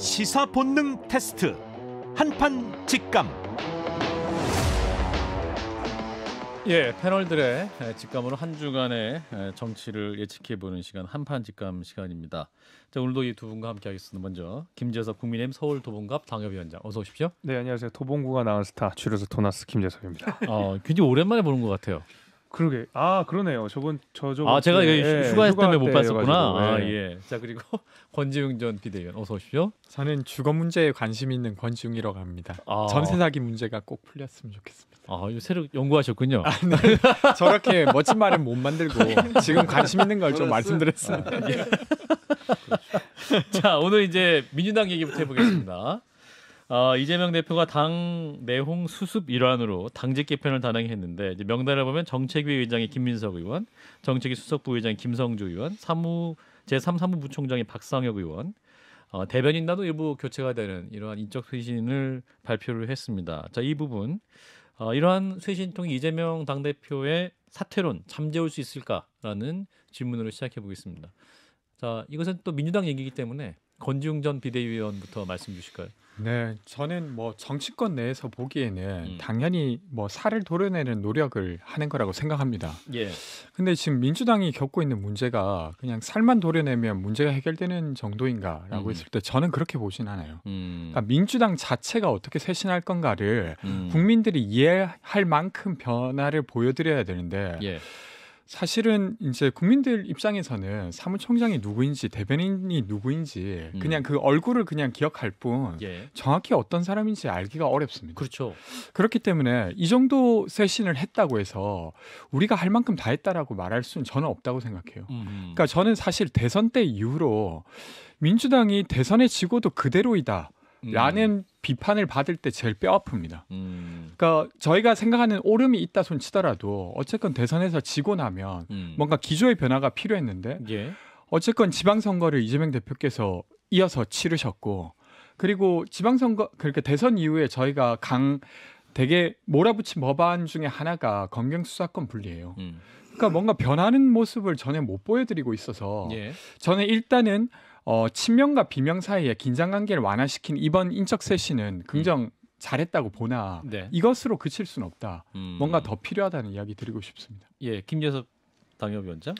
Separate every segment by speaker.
Speaker 1: 시사 본능 테스트 한판 직감. 예, 패널들의 예, 직감으로 한 주간의 예, 정치를 예측해 보는 시간 한판 직감 시간입니다. 자, 오늘도 이 두 분과 함께 하겠습니다. 먼저 김재석 국민의힘 서울 도봉갑 당협위원장 어서 오십시오.
Speaker 2: 네, 안녕하세요. 도봉구가 나온 스타 줄여서 도나스
Speaker 1: 김재석입니다. 어, 굉장히 오랜만에 보는 것 같아요.
Speaker 2: 그러게. 아 그러네요. 저번 저저 아 제가 예, 휴가했 때문에 못 봤었구나. 아, 예. 예. 자 그리고 권지웅 전 비대위원
Speaker 1: 어서 오십시오.
Speaker 3: 저는 주거 문제에 관심 있는 권지웅이라고 합니다. 아. 전세 사기 문제가 꼭 풀렸으면 좋겠습니다.
Speaker 1: 아 새로 연구하셨군요. 아, 네. 저렇게 멋진 말은 못 만들고 지금 관심 있는 걸 좀 말씀드렸습니다. 아, 예. 자 오늘 이제 민주당 얘기부터 해보겠습니다. 어, 이재명 대표가 당 내홍 수습 일환으로 당직 개편을 단행했는데 이제 명단을 보면 정책위 의장이 김민석 의원, 정책위 수석부 의장 김성주 의원, 사무 제3 사무부총장이 박상혁 의원, 어, 대변인단도 일부 교체가 되는 이러한 인적 쇄신을 발표를 했습니다. 자, 이 부분 어, 이러한 쇄신통이 이재명 당 대표의 사퇴론 잠재울 수 있을까라는 질문으로 시작해 보겠습니다. 자, 이것은 또 민주당 얘기이기 때문에 권지웅 전 비대위원부터 말씀 주실까요? 네, 저는 뭐 정치권 내에서 보기에는 음. 당연히
Speaker 3: 뭐 살을 도려내는 노력을 하는 거라고 생각합니다. 예. 근데 지금 민주당이 겪고 있는 문제가 그냥 살만 도려내면 문제가 해결되는 정도인가라고 음. 했을 때 저는 그렇게 보진 않아요. 음. 그러니까 민주당 자체가 어떻게 쇄신할 건가를 음. 국민들이 이해할 만큼 변화를 보여드려야 되는데 예. 사실은 이제 국민들 입장에서는 사무총장이 누구인지 대변인이 누구인지 음. 그냥 그 얼굴을 그냥 기억할 뿐 예. 정확히 어떤 사람인지 알기가 어렵습니다. 그렇죠. 그렇기 때문에 이 정도 세신을 했다고 해서 우리가 할 만큼 다 했다라고 말할 수는 저는 없다고 생각해요. 음, 음. 그러니까 저는 사실 대선 때 이후로 민주당이 대선에 지고도 그대로이다. 음. 라는 비판을 받을 때 제일 뼈 아픕니다. 음. 그러니까 저희가 생각하는 오름이 있다 손치더라도 어쨌건 대선에서 지고 나면 음. 뭔가 기조의 변화가 필요했는데 예. 어쨌건 지방선거를 이재명 대표께서 이어서 치르셨고 그리고 지방선거 그렇게 대선 이후에 저희가 강 되게 몰아붙인 법안 중에 하나가 검경 수사권 분리예요. 음. 그러니까 뭔가 변하는 모습을 전혀 못 보여드리고 있어서 예. 저는 일단은 어, 친명과 비명 사이의 긴장 관계를 완화시킨 이번 인적 세시는 긍정 음. 잘했다고 보나 네. 이것으로 그칠 수는
Speaker 2: 없다. 음. 뭔가 더 필요하다는 이야기 드리고 싶습니다.
Speaker 1: 예, 김재섭 당협위원장.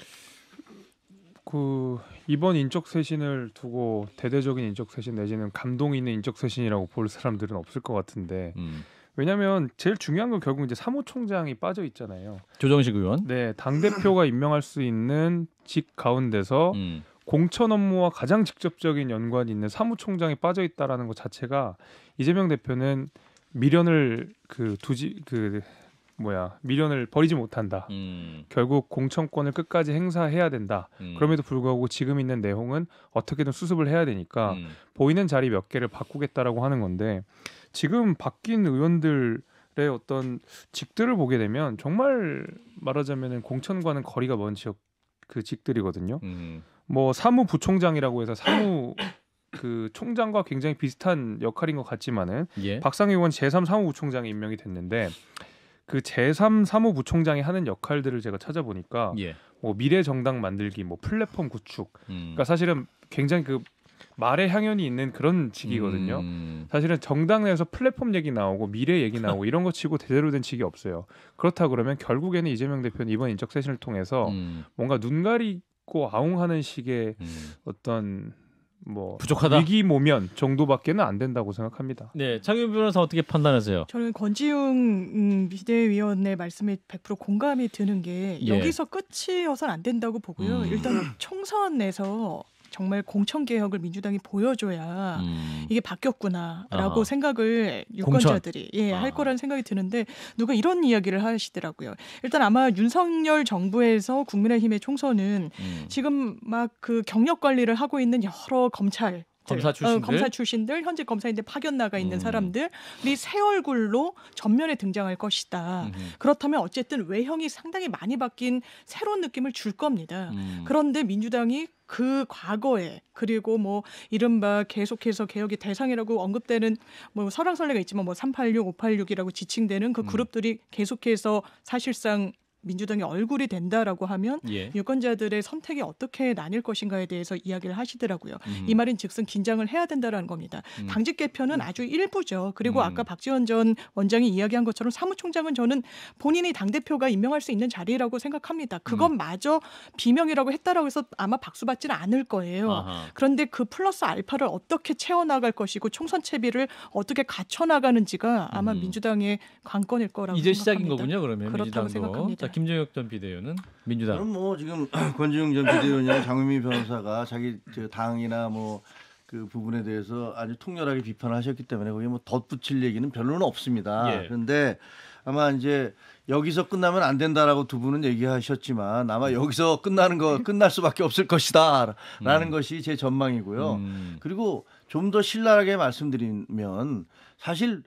Speaker 2: 그 이번 인적 쇄신을 두고 대대적인 인적 쇄신 내지는 감동 있는 인적 쇄신이라고 볼 사람들은 없을 것 같은데 음. 왜냐하면 제일 중요한 건 결국 이제 사무총장이 빠져 있잖아요.
Speaker 1: 조정식 의원.
Speaker 2: 네, 당 대표가 임명할 수 있는 직 가운데서 음. 공천 업무와 가장 직접적인 연관이 있는 사무총장이 빠져 있다라는 것 자체가 이재명 대표는 미련을 그 두지 그 뭐야 미련을 버리지 못한다. 음. 결국 공천권을 끝까지 행사해야 된다. 음. 그럼에도 불구하고 지금 있는 내용은 어떻게든 수습을 해야 되니까 음. 보이는 자리 몇 개를 바꾸겠다라고 하는 건데 지금 바뀐 의원들의 어떤 직들을 보게 되면 정말 말하자면은 공천과는 거리가 먼 지역 그 직들이거든요. 음. 뭐 사무부총장이라고 해서 사무 그 총장과 굉장히 비슷한 역할인 것 같지만은 예. 박상희 의원 제3 사무부총장이 임명이 됐는데 그 제3 사무부총장이 하는 역할들을 제가 찾아보니까 예. 뭐 미래 정당 만들기, 뭐 플랫폼 구축, 음. 그러니까 사실은 굉장히 그 말의 향연이 있는 그런 직이거든요. 음. 사실은 정당 내에서 플랫폼 얘기 나오고 미래 얘기 나오고 이런 거 치고 대대로 된 직이 없어요. 그렇다 그러면 결국에는 이재명 대표는 이번 인적 세신을 통해서 음. 뭔가 눈 가리 믿고 아웅하는 식의 음. 어떤 뭐 부족하다 위기 모면 정도밖에는 안 된다고 생각합니다.
Speaker 1: 네, 장윤 변호사 어떻게 판단하세요?
Speaker 4: 저는 권지웅 음, 비대위원의 말씀에 100% 공감이 드는 게 예. 여기서 끝이어서는안 된다고 보고요. 음. 일단 총선에서 정말 공천 개혁을 민주당이 보여줘야 음. 이게 바뀌었구나라고 아. 생각을 유권자들이 예, 아. 할 거라는 생각이 드는데 누가 이런 이야기를 하시더라고요. 일단 아마 윤석열 정부에서 국민의힘의 총선은 음. 지금 막 그 경력 관리를 하고 있는 여러 검찰 검사 출신들, 어, 검사 출신들 현재 검사인데 파견 나가 있는 음. 사람들이 새 얼굴로 전면에 등장할 것이다. 음. 그렇다면 어쨌든 외형이 상당히 많이 바뀐 새로운 느낌을 줄 겁니다. 음. 그런데 민주당이 그 과거에 그리고 뭐 이른바 계속해서 개혁의 대상이라고 언급되는 뭐 설왕설래가 있지만 뭐 386, 586이라고 지칭되는 그 음. 그룹들이 계속해서 사실상 민주당의 얼굴이 된다라고 하면 예. 유권자들의 선택이 어떻게 나뉠 것인가에 대해서 이야기를 하시더라고요. 음. 이 말인 즉슨 긴장을 해야 된다라는 겁니다. 음. 당직 개편은 아주 일부죠. 그리고 음. 아까 박지원 전 원장이 이야기한 것처럼 사무총장은 저는 본인이 당대표가 임명할 수 있는 자리라고 생각합니다. 그것마저 음. 비명이라고 했다라고 해서 아마 박수 받지는 않을 거예요. 아하. 그런데 그 플러스 알파를 어떻게 채워나갈 것이고 총선 채비를 어떻게 갖춰나가는지가 아마 음. 민주당의 관건일 거라고 이제 생각합니다. 시작인 거군요. 그러면 그렇다고 민주당도. 생각합니다.
Speaker 1: 네, 김정혁 전 비대위원은
Speaker 5: 민주당. 저는 뭐 지금 권지웅 전 비대위원이나 장윤미 변호사가 자기 당이나 뭐 그 부분에 대해서 아주 통렬하게 비판을 하셨기 때문에 거기에 뭐 덧붙일 얘기는 별로는 없습니다. 예. 그런데 아마 이제 여기서 끝나면 안 된다라고 두 분은 얘기하셨지만 아마 음. 여기서 끝나는 거 끝날 수밖에 없을 것이다라는 음. 것이 제 전망이고요. 음. 그리고 좀 더 신랄하게 말씀드리면 사실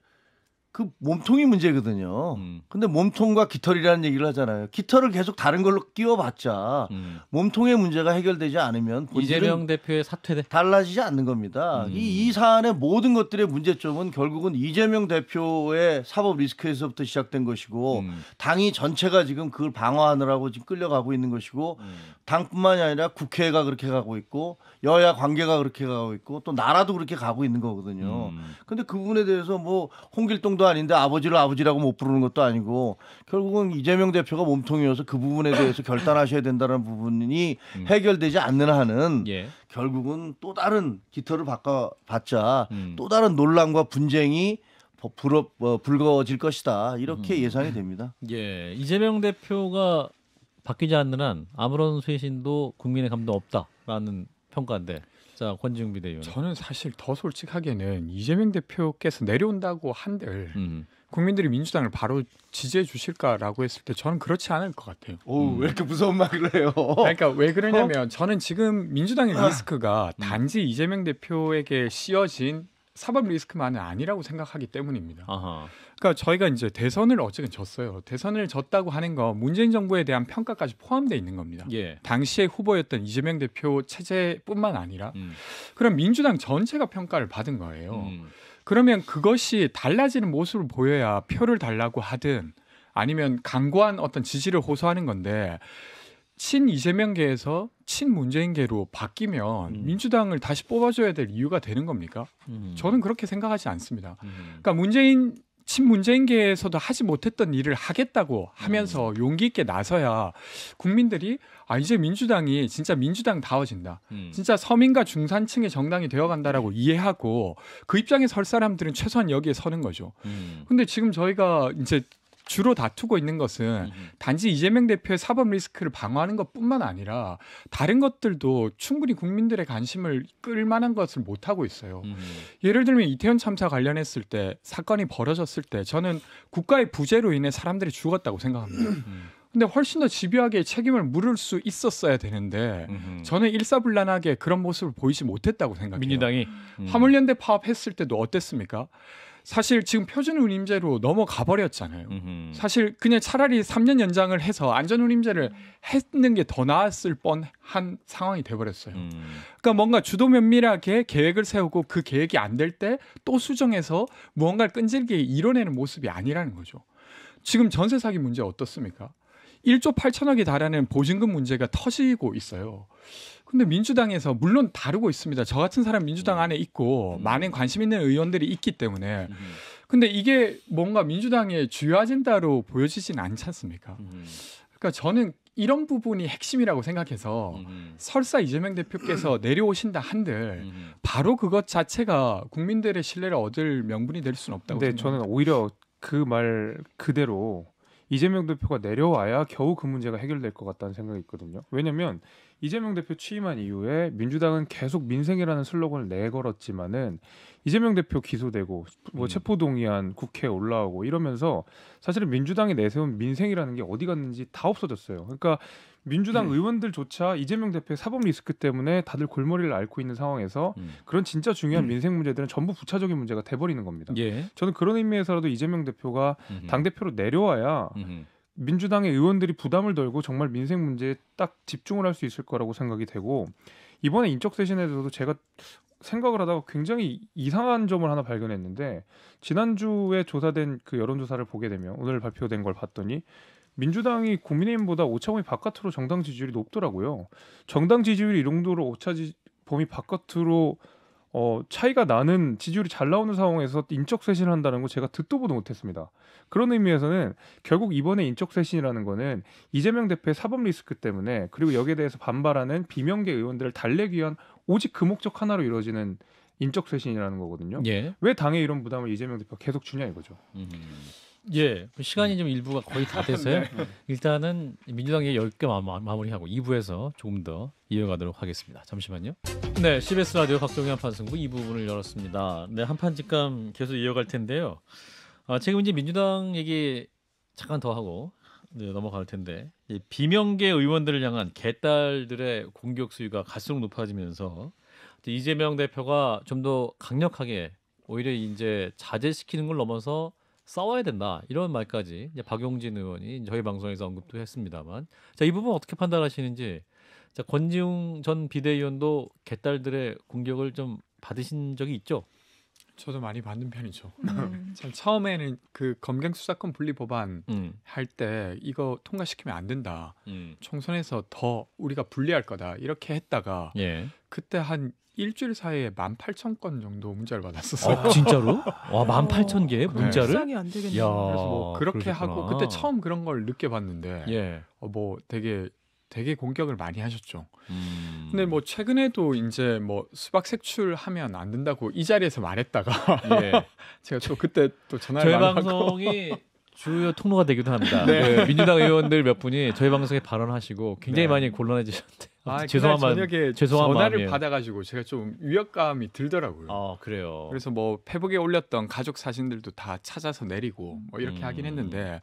Speaker 5: 그 몸통이 문제거든요. 음. 근데 몸통과 깃털이라는 얘기를 하잖아요. 깃털을 계속 다른 걸로 끼워봤자 음. 몸통의 문제가 해결되지 않으면 이재명 대표의 사퇴 달라지지 않는 겁니다. 음. 이, 이 사안의 모든 것들의 문제점은 결국은 이재명 대표의 사법 리스크에서부터 시작된 것이고 음. 당이 전체가 지금 그걸 방어하느라고 지금 끌려가고 있는 것이고 음. 당뿐만이 아니라 국회가 그렇게 가고 있고 여야 관계가 그렇게 가고 있고 또 나라도 그렇게 가고 있는 거거든요. 음. 근데 그 부분에 대해서 뭐 홍길동도 아도 아닌데 아버지를 아버지라고 못 부르는 것도 아니고 결국은 이재명 대표가 몸통이어서 그 부분에 대해서 결단하셔야 된다는 부분이 음. 해결되지 않는 한은 예. 결국은 또 다른 기터를 바꿔봤자 음. 또 다른 논란과 분쟁이 불어, 어, 불거질 것이다 이렇게 음. 예상이 됩니다.
Speaker 1: 예, 이재명 대표가 바뀌지 않는 한 아무런 쇄신도 국민의 감도 없다라는 평가인데 자, 권중비 대위원 저는 사실 더
Speaker 3: 솔직하게는 이재명 대표께서 내려온다고 한들 음. 국민들이 민주당을 바로 지지해 주실까라고 했을 때 저는 그렇지 않을 것 같아요. 오왜 음. 이렇게 무서운 말을 해요? 그러니까 왜 그러냐면 어? 저는 지금 민주당의 아. 리스크가 음. 단지 이재명 대표에게 씌어진 사법 리스크만은 아니라고 생각하기 때문입니다. 아하. 그러니까 저희가 이제 대선을 어쨌든 졌어요. 대선을 졌다고 하는 거 문재인 정부에 대한 평가까지 포함되어 있는 겁니다. 예. 당시의 후보였던 이재명 대표 체제뿐만 아니라 음. 그럼 민주당 전체가 평가를 받은 거예요. 음. 그러면 그것이 달라지는 모습을 보여야 표를 달라고 하든 아니면 강고한 어떤 지지를 호소하는 건데 친 이재명계에서 친 문재인계로 바뀌면 음. 민주당을 다시 뽑아줘야 될 이유가 되는 겁니까? 음. 저는 그렇게 생각하지 않습니다. 음. 그러니까 문재인 친 문재인계에서도 하지 못했던 일을 하겠다고 하면서 음. 용기 있게 나서야 국민들이 아 이제 민주당이 진짜 민주당다워진다. 음. 진짜 서민과 중산층의 정당이 되어간다라고 이해하고 그 입장에 설 사람들은 최소한 여기에 서는 거죠. 음. 근데 지금 저희가 이제 주로 다투고 있는 것은 단지 이재명 대표의 사법 리스크를 방어하는 것뿐만 아니라 다른 것들도 충분히 국민들의 관심을 끌만한 것을 못 하고 있어요. 음. 예를 들면 이태원 참사 관련했을 때 사건이 벌어졌을 때 저는 국가의 부재로 인해 사람들이 죽었다고 생각합니다. 음. 근데 훨씬 더 집요하게 책임을 물을 수 있었어야 되는데 음흠. 저는 일사불란하게 그런 모습을 보이지 못했다고 생각해요. 민주당이 음. 화물연대 파업했을 때도 어땠습니까? 사실 지금 표준 운임제로 넘어가 버렸잖아요. 사실 그냥 차라리 3년 연장을 해서 안전 운임제를 했는 게 더 나았을 뻔한 상황이 돼 버렸어요. 음. 그러니까 뭔가 주도 면밀하게 계획을 세우고 그 계획이 안 될 때 또 수정해서 무언가를 끈질기게 이뤄내는 모습이 아니라는 거죠. 지금 전세 사기 문제 어떻습니까? 1조 8천억에 달하는 보증금 문제가 터지고 있어요. 근데 민주당에서 물론 다루고 있습니다. 저 같은 사람 민주당 안에 있고 음. 많은 관심 있는 의원들이 있기 때문에 음. 근데 이게 뭔가 민주당의 주요 아젠다로 보여지진 않지 않습니까? 음. 그러니까 저는 이런 부분이 핵심이라고 생각해서 설사 이재명 대표께서 내려오신다 한들 바로 그것 자체가
Speaker 2: 국민들의 신뢰를 얻을 명분이 될 수는 없다고 생각합니다. 저는 오히려 그 말 그대로 이재명 대표가 내려와야 겨우 그 문제가 해결될 것 같다는 생각이 있거든요. 왜냐하면 이재명 대표 취임한 이후에 민주당은 계속 민생이라는 슬로건을 내걸었지만은 이재명 대표 기소되고 뭐 음. 체포동의안 국회에 올라오고 이러면서 사실은 민주당이 내세운 민생이라는 게 어디 갔는지 다 없어졌어요. 그러니까 민주당 음. 의원들조차 이재명 대표의 사법 리스크 때문에 다들 골머리를 앓고 있는 상황에서 음. 그런 진짜 중요한 음. 민생 문제들은 전부 부차적인 문제가 돼버리는 겁니다. 예. 저는 그런 의미에서라도 이재명 대표가 당 대표로 내려와야 민주당의 의원들이 부담을 덜고 정말 민생 문제에 딱 집중을 할 수 있을 거라고 생각이 되고 이번에 인적 쇄신에 대해서도 제가 생각을 하다가 굉장히 이상한 점을 하나 발견했는데 지난주에 조사된 그 여론조사를 보게 되면 오늘 발표된 걸 봤더니 민주당이 국민의힘보다 오차범위 바깥으로 정당 지지율이 높더라고요. 정당 지지율이 이 정도로 오차 범위 바깥으로 어, 차이가 나는 지지율이 잘 나오는 상황에서 인적 쇄신한다는 을거 제가 듣도 보도 못했습니다. 그런 의미에서는 결국 이번에 인적 쇄신이라는 거는 이재명 대표의 사법 리스크 때문에 그리고 여기에 대해서 반발하는 비명계 의원들을 달래기 위한 오직 그 목적 하나로 이루어지는 인적 쇄신이라는 거거든요. 예. 왜 당에 이런 부담을 이재명 대표가 계속 주냐 이거죠. 음.
Speaker 1: 예, 그 시간이 음. 좀 일부가 거의 다 돼서요. 네. 음. 일단은 민주당의 10개 마, 무리하고 2부에서 조금 더 이어가도록 하겠습니다. 잠시만요. 네, CBS 라디오 박종희 한판승부 이부분을 열었습니다. 네, 한판 직감 계속 이어갈 텐데요. 아, 지금 이제 민주당 얘기 잠깐 더 하고 네, 넘어갈 텐데 비명계 의원들을 향한 개딸들의 공격 수위가 갈수록 높아지면서 이재명 대표가 좀 더 강력하게 오히려 이제 자제시키는 걸 넘어서 싸워야 된다 이런 말까지 이제 박용진 의원이 저희 방송에서 언급도 했습니다만 자이 부분 어떻게 판단하시는지 자 권지웅 전 비대위원도 개딸들의 공격을 좀 받으신 적이 있죠?
Speaker 3: 저도 많이 받는 편이죠. 음. 참 처음에는 그 검경 수사권 분리 법안 음. 할때 이거 통과시키면 안 된다. 음. 총선에서 더 우리가 불리할 거다 이렇게 했다가 예. 그때 한 일주일 사이에 18,000건 정도 문자를 받았었어요. 아, 진짜로? 와, 18,000개 어. 문자를? 상이 안
Speaker 1: 되겠네. 야, 그래서 뭐 그렇게 그러셨구나. 하고 그때
Speaker 3: 처음 그런 걸 느껴봤는데 예. 어, 뭐 되게 되게 공격을 많이 하셨죠. 음. 근데 뭐 최근에도 이제 뭐 수박 색출하면 안 된다고 이 자리에서
Speaker 1: 말했다가
Speaker 3: 예. 제가 또 그때 또 전화를 저희 방송이
Speaker 1: 주요 통로가 되기도 합니다. 네. 그 민주당 의원들 몇 분이 저희 방송에 발언하시고 굉장히 네. 많이 곤란해지셨는데 아, 죄송한 말 저녁에 죄송한 전화를 마음이에요.
Speaker 3: 받아가지고 제가 좀 위협감이 들더라고요. 아 그래요. 그래서 뭐 페북에 올렸던 가족 사진들도 다 찾아서 내리고 뭐 이렇게 음. 하긴 했는데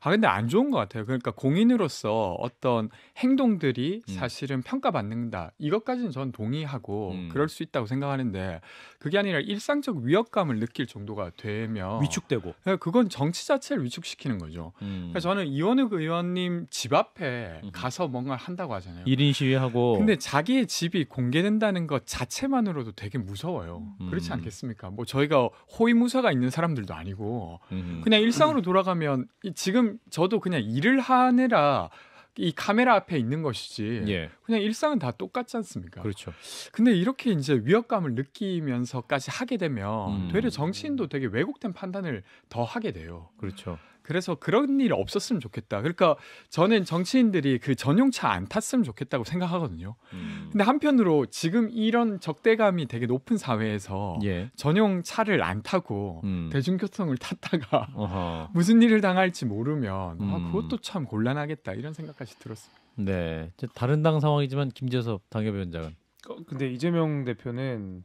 Speaker 3: 아 근데 안 좋은 것 같아요. 그러니까 공인으로서 어떤 행동들이 음. 사실은 평가받는다 이것까지는 전 동의하고 음. 그럴 수 있다고 생각하는데 그게 아니라 일상적 위협감을 느낄 정도가 되면 위축되고 네, 그건 정치 자체를 위축시키는 거죠. 음. 그래서 그러니까 저는 이원욱 의원님 집 앞에 가서 뭔가 한다고 하잖아요. 1인 시위 공개하고 근데 자기의 집이 공개된다는 것 자체만으로도 되게 무서워요. 음. 그렇지 않겠습니까? 뭐 저희가 호위무사가 있는 사람들도 아니고 음. 그냥 일상으로 돌아가면 지금 저도 그냥 일을 하느라 이 카메라 앞에 있는 것이지 예. 그냥 일상은 다 똑같지 않습니까? 그렇죠. 근데 이렇게 이제 위협감을 느끼면서까지 하게 되면 음. 되려 정치인도 되게 왜곡된 판단을 더 하게 돼요. 그렇죠. 그래서 그런 일 없었으면 좋겠다. 그러니까 저는 정치인들이 그 전용차 안 탔으면 좋겠다고 생각하거든요. 음. 근데 한편으로 지금 이런 적대감이 되게 높은 사회에서 예. 전용차를 안 타고 음. 대중교통을 탔다가 어허. 무슨 일을 당할지 모르면 아, 음. 아, 그것도 참 곤란하겠다 이런 생각까지 들었습니다.
Speaker 1: 네, 다른 당 상황이지만
Speaker 2: 김재섭 당협위원장은. 어, 근데 이재명 대표는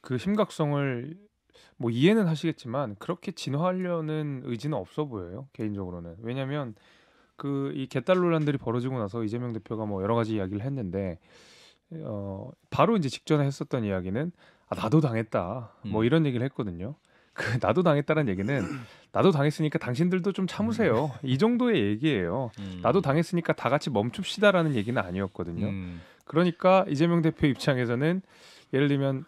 Speaker 2: 그 심각성을 뭐 이해는 하시겠지만 그렇게 진화하려는 의지는 없어 보여요 개인적으로는 왜냐하면 그이 개딸 논란들이 벌어지고 나서 이재명 대표가 뭐 여러 가지 이야기를 했는데 어 바로 이제 직전에 했었던 이야기는 아 나도 당했다 뭐 음. 이런 얘기를 했거든요 그 나도 당했다는 얘기는 나도 당했으니까 당신들도 좀 참으세요 음. 이 정도의 얘기예요 음. 나도 당했으니까 다 같이 멈춥시다라는 얘기는 아니었거든요 그러니까 이재명 대표 입장에서는 예를 들면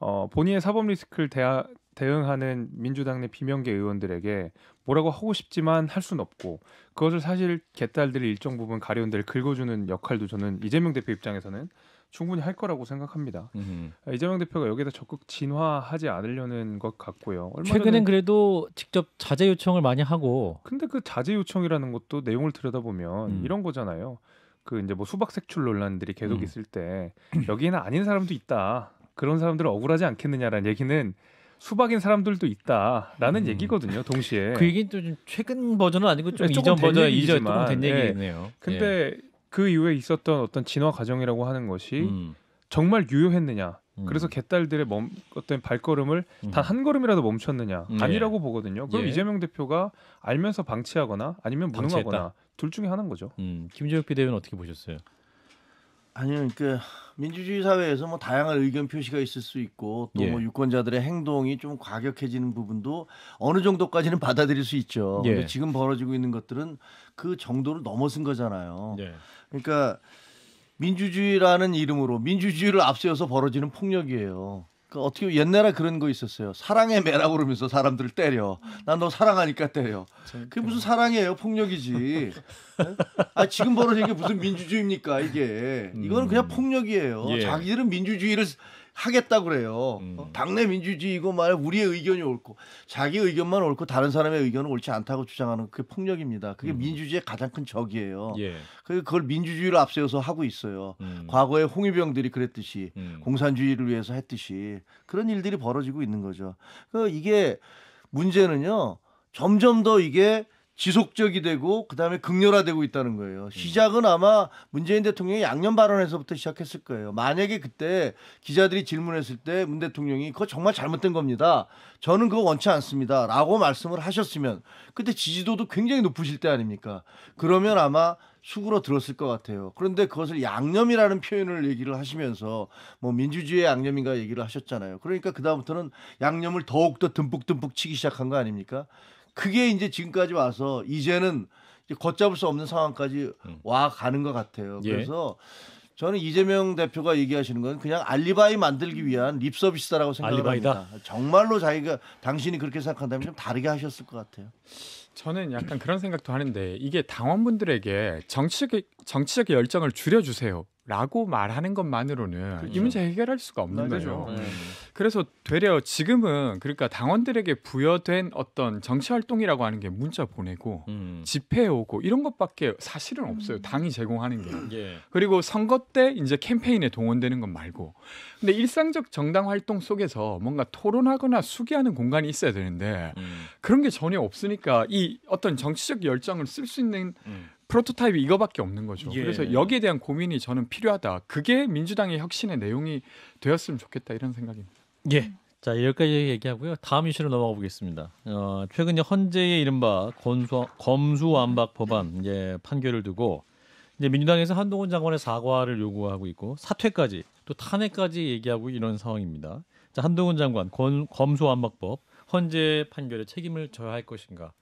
Speaker 2: 어, 본인의 사법 리스크를 대하, 대응하는 민주당 내 비명계 의원들에게 뭐라고 하고 싶지만 할 수는 없고 그것을 사실 개딸들이 일정 부분 가려운 데를 긁어주는 역할도 저는 이재명 대표 입장에서는 충분히 할 거라고 생각합니다. 음. 이재명 대표가 여기다 적극 진화하지 않으려는 것 같고요. 최근엔
Speaker 1: 그래도 직접 자제 요청을 많이 하고 근데 그
Speaker 2: 자제 요청이라는 것도 내용을 들여다보면 음. 이런 거잖아요. 그 이제 뭐 수박 색출 논란들이 계속 음. 있을 때 여기에는 아닌 사람도 있다. 그런 사람들을 억울하지 않겠느냐라는 얘기는 수박인 사람들도 있다라는 음. 얘기거든요. 동시에 그 얘기는 또좀 최근 버전은 아니고 좀 네, 이전 버전 이전 예, 조금 된 예. 얘기네요. 네. 근데 예. 그 이후에 있었던 어떤 진화 과정이라고 하는 것이 음. 정말 유효했느냐? 음. 그래서 개딸들의 멈, 어떤 발걸음을 음. 단한 걸음이라도 멈췄느냐? 음. 아니라고 예. 보거든요. 그럼 예. 이재명 대표가 알면서 방치하거나
Speaker 1: 아니면
Speaker 5: 무능하거나 방치했다. 둘 중에 하나인 거죠. 김재혁
Speaker 1: 비대위원 어떻게 보셨어요?
Speaker 5: 아니요, 그니까 민주주의 사회에서 뭐 다양한 의견 표시가 있을 수 있고 또 뭐 예. 뭐 유권자들의 행동이 좀 과격해지는 부분도 어느 정도까지는 받아들일 수 있죠. 예. 근데 지금 벌어지고 있는 것들은 그 정도를 넘어선 거잖아요. 예. 그러니까 민주주의라는 이름으로 민주주의를 앞세워서 벌어지는 폭력이에요. 그 어떻게 옛날에 그런 거 있었어요. 사랑의 매라고 그러면서 사람들을 때려. 난 너 사랑하니까 때려. 그게 무슨 사랑이에요? 폭력이지. 아 지금 벌어진 게 무슨 민주주의입니까? 이게 음. 이거는 그냥 폭력이에요. 예. 자기들은 민주주의를 하겠다 그래요. 음. 어? 당내 민주주의고 말 우리의 의견이 옳고 자기 의견만 옳고 다른 사람의 의견은 옳지 않다고 주장하는 그게 폭력입니다. 그게 음. 민주주의의 가장 큰 적이에요. 예. 그 그걸 민주주의를 앞세워서 하고 있어요. 음. 과거에 홍위병들이 그랬듯이 음. 공산주의를 위해서 했듯이 그런 일들이 벌어지고 있는 거죠. 그 이게 문제는요. 점점 더 이게 지속적이 되고 그다음에 극렬화되고 있다는 거예요. 음. 시작은 아마 문재인 대통령이 양념 발언에서부터 시작했을 거예요. 만약에 그때 기자들이 질문했을 때 문 대통령이 그거 정말 잘못된 겁니다. 저는 그거 원치 않습니다라고 말씀을 하셨으면 그때 지지도도 굉장히 높으실 때 아닙니까? 그러면 아마 숙으로 들었을 것 같아요. 그런데 그것을 양념이라는 표현을 얘기를 하시면서 뭐 민주주의의 양념인가 얘기를 하셨잖아요. 그러니까 그다음부터는 양념을 더욱더 듬뿍듬뿍 치기 시작한 거 아닙니까? 그게 이제 지금까지 와서 이제는 이제 걷잡을 수 없는 상황까지 음. 와 가는 것 같아요. 예. 그래서 저는 이재명 대표가 얘기하시는 건 그냥 알리바이 만들기 위한 립 서비스다라고 생각합니다 정말로 자기가 당신이 그렇게 생각한다면 좀 다르게 하셨을 것 같아요. 저는 약간 그런 생각도
Speaker 3: 하는데 이게 당원분들에게 정치적 정치적 열정을 줄여주세요. 라고 말하는 것만으로는 그렇죠. 이 문제 해결할 수가 없는 거죠. 네. 그래서 되려 지금은 그러니까 당원들에게 부여된 어떤 정치 활동이라고 하는 게 문자 보내고 음. 집회 에 오고 이런 것밖에 사실은 음. 없어요. 당이 제공하는 게. 예. 그리고 선거 때 이제 캠페인에 동원되는 것 말고. 근데 일상적 정당 활동 속에서 뭔가 토론하거나 수기하는 공간이 있어야 되는데 음. 그런 게 전혀 없으니까 이 어떤 정치적 열정을 쓸 수 있는 음. 프로토타입이 이거밖에 없는 거죠. 예. 그래서 여기에 대한 고민이 저는 필요하다. 그게 민주당의 혁신의 내용이 되었으면 좋겠다 이런 생각입니다. 예.
Speaker 1: 자 여기까지 얘기하고요. 다음 이슈로 넘어가 보겠습니다. 어, 최근에 헌재의 이른바 건수, 검수완박 법안 예, 판결을 두고 이제 민주당에서 한동훈 장관의 사과를 요구하고 있고 사퇴까지 또 탄핵까지 얘기하고 이런 상황입니다. 자 한동훈 장관 권, 검수완박법 헌재 판결에 책임을 져야 할 것인가?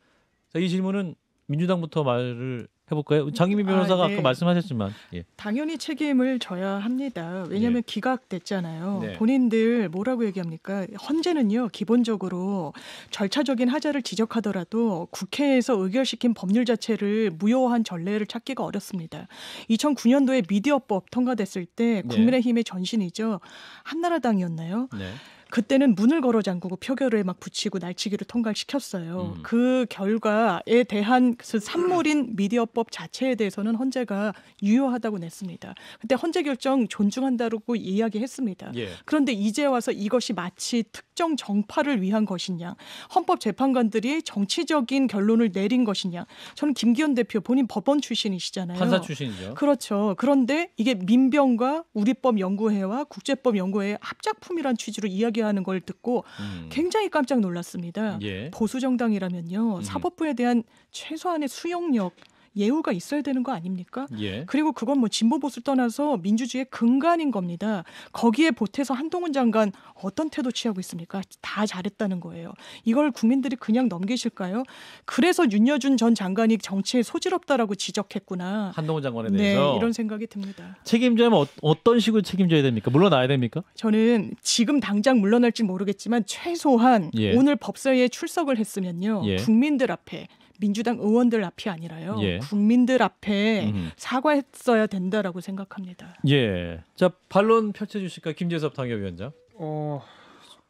Speaker 1: 자이 질문은 민주당부터 말을 해볼까요? 음, 장희미 아, 변호사가 아, 네. 까 말씀하셨지만 예.
Speaker 4: 당연히 책임을 져야 합니다. 왜냐하면 예. 기각됐잖아요. 네. 본인들 뭐라고 얘기합니까? 헌재는요 기본적으로 절차적인 하자를 지적하더라도 국회에서 의결시킨 법률 자체를 무효한 전례를 찾기가 어렵습니다. 2009년도에 미디어법 통과됐을 때 네. 국민의힘의 전신이죠 한나라당이었나요? 네. 그때는 문을 걸어 잠그고 표결을 막 붙이고 날치기를 통과시켰어요. 음. 그 결과에 대한 그 산물인 미디어법 자체에 대해서는 헌재가 유효하다고 냈습니다. 그때 헌재 결정 존중한다고 이야기했습니다. 예. 그런데 이제 와서 이것이 마치 특 특정 정파를 위한 것이냐, 헌법 재판관들이 정치적인 결론을 내린 것이냐. 저는 김기현 대표 본인 법원 출신이시잖아요. 판사 출신이죠. 그렇죠. 그런데 이게 민병과 우리법 연구회와 국제법 연구회의 합작품이란 취지로 이야기하는 걸 듣고 음. 굉장히 깜짝 놀랐습니다. 예. 보수 정당이라면요 음. 사법부에 대한 최소한의 수용력 예우가 있어야 되는 거 아닙니까? 예. 그리고 그건 뭐 진보 보수 떠나서 민주주의의 근간인 겁니다. 거기에 보태서 한동훈 장관 어떤 태도 취하고 있습니까? 다 잘했다는 거예요. 이걸 국민들이 그냥 넘기실까요? 그래서 윤여준 전 장관이 정치에 소질없다라고 지적했구나.
Speaker 1: 한동훈 장관에 대해서 네, 이런
Speaker 4: 생각이 듭니다.
Speaker 1: 책임자면 어,
Speaker 4: 어떤 식으로 책임져야 됩니까? 물러나야 됩니까? 저는 지금 당장 물러날지 모르겠지만 최소한 예. 오늘 법사위에 출석을 했으면요. 예. 국민들 앞에 민주당 의원들 앞이 아니라요. 예. 국민들 앞에 음. 사과했어야 된다라고 생각합니다.
Speaker 1: 예. 자, 반론 펼쳐 주실까 김재섭 당협위원장? 어.